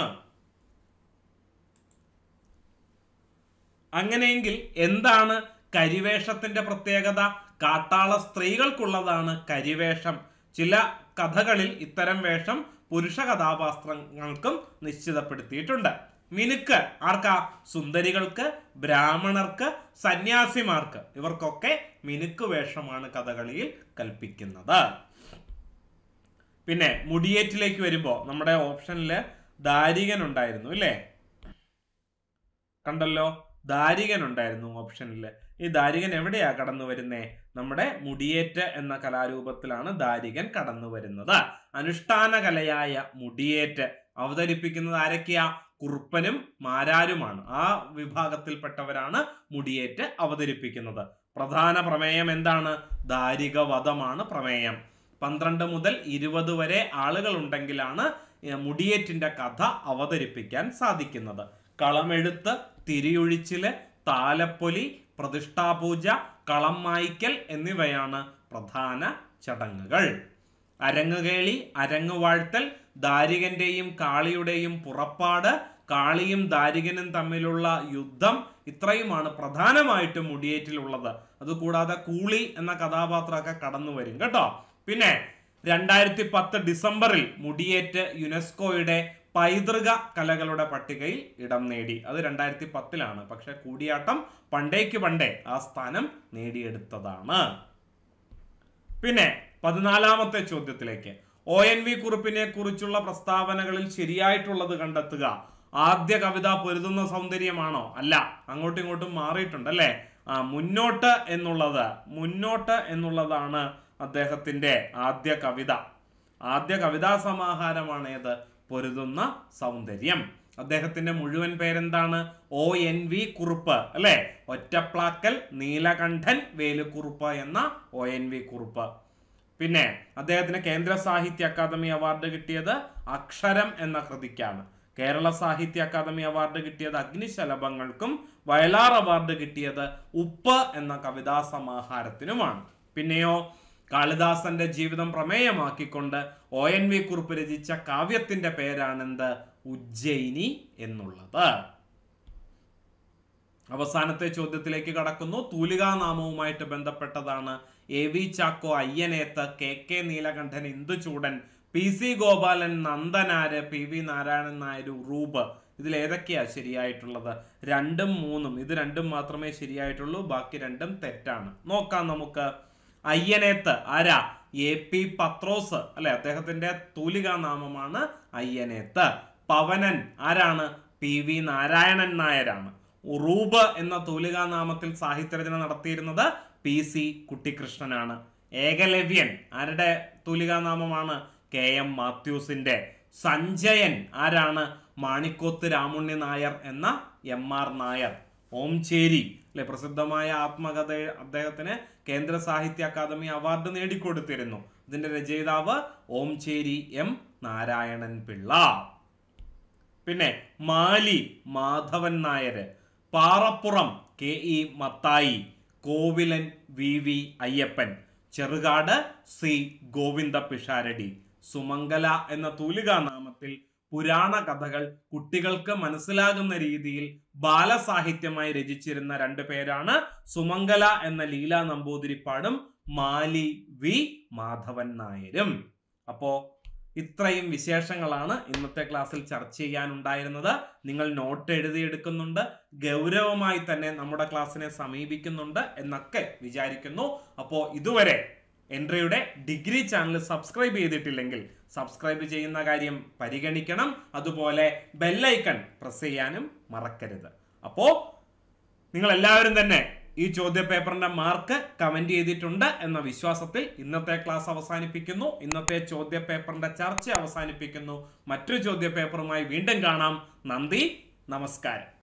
അങ്ങനെയെങ്കിൽ എന്താണ് കരിവേഷത്തിന്റെ പ്രത്യേകത കാട്ടാള സ്ത്രീകൾക്കുള്ളതാണ് കരിവേഷം ചില കഥകളിൽ ഇത്തരം വേഷം പുരുഷ കഥാപാത്രങ്ങൾക്കും നിശ്ചിതപ്പെടുത്തിയിട്ടുണ്ട് മിനുക്ക് ആർക്കാ സുന്ദരികൾക്ക് ബ്രാഹ്മണർക്ക് സന്യാസിമാർക്ക് ഇവർക്കൊക്കെ മിനുക്ക് വേഷമാണ് കഥകളിയിൽ കൽപ്പിക്കുന്നത് പിന്നെ മുടിയേറ്റിലേക്ക് വരുമ്പോൾ നമ്മുടെ ഓപ്ഷനിൽ ദാരികൻ ഉണ്ടായിരുന്നു ഇല്ലേ കണ്ടല്ലോ ദാരികൻ ഉണ്ടായിരുന്നു ഓപ്ഷനിൽ ഈ ദാരികൻ എവിടെയാ കടന്നു വരുന്നേ നമ്മുടെ മുടിയേറ്റ് എന്ന കലാരൂപത്തിലാണ് ദാരികൻ കടന്നു വരുന്നത് അനുഷ്ഠാന കലയായ മുടിയേറ്റ് അവതരിപ്പിക്കുന്നത് ആരൊക്കെയാ കുറുപ്പനും മാരാരുമാണ് ആ വിഭാഗത്തിൽപ്പെട്ടവരാണ് മുടിയേറ്റ് അവതരിപ്പിക്കുന്നത് പ്രധാന പ്രമേയം എന്താണ് ദാരിക വധമാണ് പ്രമേയം പന്ത്രണ്ട് മുതൽ ഇരുപത് വരെ ആളുകൾ ഉണ്ടെങ്കിലാണ് മുടിയേറ്റിന്റെ കഥ അവതരിപ്പിക്കാൻ സാധിക്കുന്നത് കളമെഴുത്ത് തിരിയൊഴിച്ചില് താലപ്പൊലി പ്രതിഷ്ഠാപൂജ കളം മായ്ക്കൽ എന്നിവയാണ് പ്രധാന ചടങ്ങുകൾ അരങ്ങുകേളി അരങ്ങുവാഴ്ത്തൽ ദാരികന്റെയും കാളിയുടെയും പുറപ്പാട് കാളിയും ദാരികനും തമ്മിലുള്ള യുദ്ധം ഇത്രയുമാണ് പ്രധാനമായിട്ടും മുടിയേറ്റിലുള്ളത് അതുകൂടാതെ കൂളി എന്ന കഥാപാത്രമൊക്കെ കടന്നു വരും കേട്ടോ പിന്നെ രണ്ടായിരത്തി പത്ത് ഡിസംബറിൽ മുടിയേറ്റ് യുനെസ്കോയുടെ പൈതൃക കലകളുടെ പട്ടികയിൽ ഇടം നേടി അത് രണ്ടായിരത്തി പത്തിലാണ് പക്ഷെ കൂടിയാട്ടം പണ്ടേക്ക് പണ്ടേ ആ സ്ഥാനം നേടിയെടുത്തതാണ് പിന്നെ പതിനാലാമത്തെ ചോദ്യത്തിലേക്ക് ഒ എൻ വി കുറിപ്പിനെ കുറിച്ചുള്ള പ്രസ്താവനകളിൽ ശരിയായിട്ടുള്ളത് കണ്ടെത്തുക ആദ്യ കവിത പൊരുതുന്ന സൗന്ദര്യമാണോ അല്ല അങ്ങോട്ടും ഇങ്ങോട്ടും മാറിയിട്ടുണ്ട് അല്ലേ ആ മുന്നോട്ട് എന്നുള്ളത് മുന്നോട്ട് എന്നുള്ളതാണ് അദ്ദേഹത്തിന്റെ ആദ്യ കവിത ആദ്യ കവിതാ സമാഹാരമാണ് ഏത് പൊരുതുന്ന സൗന്ദര്യം അദ്ദേഹത്തിന്റെ മുഴുവൻ പേരെന്താണ് ഒ എൻ വി കുറുപ്പ് അല്ലെ ഒറ്റപ്ലാക്കൽ നീലകണ്ഠൻ വേലുക്കുറുപ്പ് എന്ന ഒ എൻ വി കുറുപ്പ് പിന്നെ അദ്ദേഹത്തിന് കേന്ദ്ര സാഹിത്യ അക്കാദമി അവാർഡ് കിട്ടിയത് അക്ഷരം എന്ന കൃതിക്കാണ് കേരള സാഹിത്യ അക്കാദമി അവാർഡ് കിട്ടിയത് അഗ്നിശലഭങ്ങൾക്കും വയലാർ അവാർഡ് കിട്ടിയത് ഉപ്പ് എന്ന കവിതാ സമാഹാരത്തിനുമാണ് പിന്നെയോ കാളിദാസന്റെ ജീവിതം പ്രമേയമാക്കിക്കൊണ്ട് ഒ എൻ വി കുറിപ്പ് രചിച്ച കാവ്യത്തിന്റെ പേരാണെന്ത് ഉജ്ജയിനി എന്നുള്ളത് അവസാനത്തെ ചോദ്യത്തിലേക്ക് കടക്കുന്നു തൂലികാനാമവുമായിട്ട് ബന്ധപ്പെട്ടതാണ് A V Chacko Ayyaneth K K Neelakantan Induchoodan P C Gopalan Nandanar P V Narayanan Nair Uroob ഇതിലേതൊക്കെയാണ് ശരിയായിട്ടുള്ളത് രണ്ടും മൂന്നും ഇത് രണ്ടും മാത്രമേ ശരിയായിട്ടുള്ളൂ ബാക്കി രണ്ടും തെറ്റാണ് നോക്കാം നമുക്ക് അയ്യനേത്ത് ആരാ എ പി പത്രോസ് അല്ലെ അദ്ദേഹത്തിന്റെ തൂലികാ നാമമാണ് അയ്യനേത്ത് പവനൻ ആരാണ് പി വി നാരായണൻ നായരാണ് ഉറൂബ് എന്ന തൂലികാ നാമത്തിൽ സാഹിത്യരചന നടത്തിയിരുന്നത് പി സി കുട്ടിക്കൃഷ്ണനാണ് ഏകലവ്യൻ ആരുടെ തൂലികാനാമമാണ് കെ എം മാത്യൂസിൻ്റെ സഞ്ജയൻ ആരാണ് മാണിക്കോത്ത് രാമുണ്ണി നായർ എന്ന എം ആർ നായർ ഓംചേരി അല്ലെ പ്രസിദ്ധമായ ആത്മകഥ അദ്ദേഹത്തിന് കേന്ദ്ര സാഹിത്യ അക്കാദമി അവാർഡ് നേടിക്കൊടുത്തിരുന്നു ഇതിന്റെ രചയിതാവ് ഓംചേരി എം നാരായണൻ പിള്ള പിന്നെ Mali Madhavan Nair Parappuram K E Mathai Kovilan V V Ayyappan Cherukad C Govinda Pisharody Sumangala എന്ന തൂലികാ നാമത്തിൽ പുരാണ കഥകൾ കുട്ടികൾക്ക് മനസ്സിലാകുന്ന രീതിയിൽ ബാലസാഹിത്യമായി രചിച്ചിരുന്ന രണ്ടു പേരാണ് സുമംഗല എന്ന ലീലാ നമ്പൂതിരിപ്പാടും മാലി വി മാധവൻ നായരും അപ്പോ ഇത്രയും വിശേഷങ്ങളാണ് ഇന്നത്തെ ക്ലാസ്സിൽ ചർച്ച ചെയ്യാനുണ്ടായിരുന്നത് നിങ്ങൾ നോട്ട് എഴുതിയെടുക്കുന്നുണ്ട് ഗൗരവമായി തന്നെ നമ്മുടെ ക്ലാസ്സിനെ സമീപിക്കുന്നുണ്ട് എന്നൊക്കെ വിചാരിക്കുന്നു അപ്പോൾ ഇതുവരെ എൻട്രിയുടെ ഡിഗ്രി ചാനൽ സബ്സ്ക്രൈബ് ചെയ്തിട്ടില്ലെങ്കിൽ സബ്സ്ക്രൈബ് ചെയ്യുന്ന കാര്യം പരിഗണിക്കണം അതുപോലെ ബെല്ലൈക്കൺ പ്രസ് ചെയ്യാനും മറക്കരുത് അപ്പോൾ നിങ്ങൾ എല്ലാവരും തന്നെ ഈ ചോദ്യ പേപ്പറിന്റെ മാർക്ക് കമന്റ് ചെയ്തിട്ടുണ്ട് എന്ന വിശ്വാസത്തിൽ ഇന്നത്തെ ക്ലാസ് അവസാനിപ്പിക്കുന്നു ഇന്നത്തെ ചോദ്യ പേപ്പറിന്റെ ചർച്ച അവസാനിപ്പിക്കുന്നു മറ്റൊരു ചോദ്യ പേപ്പറുമായി വീണ്ടും കാണാം നന്ദി നമസ്കാരം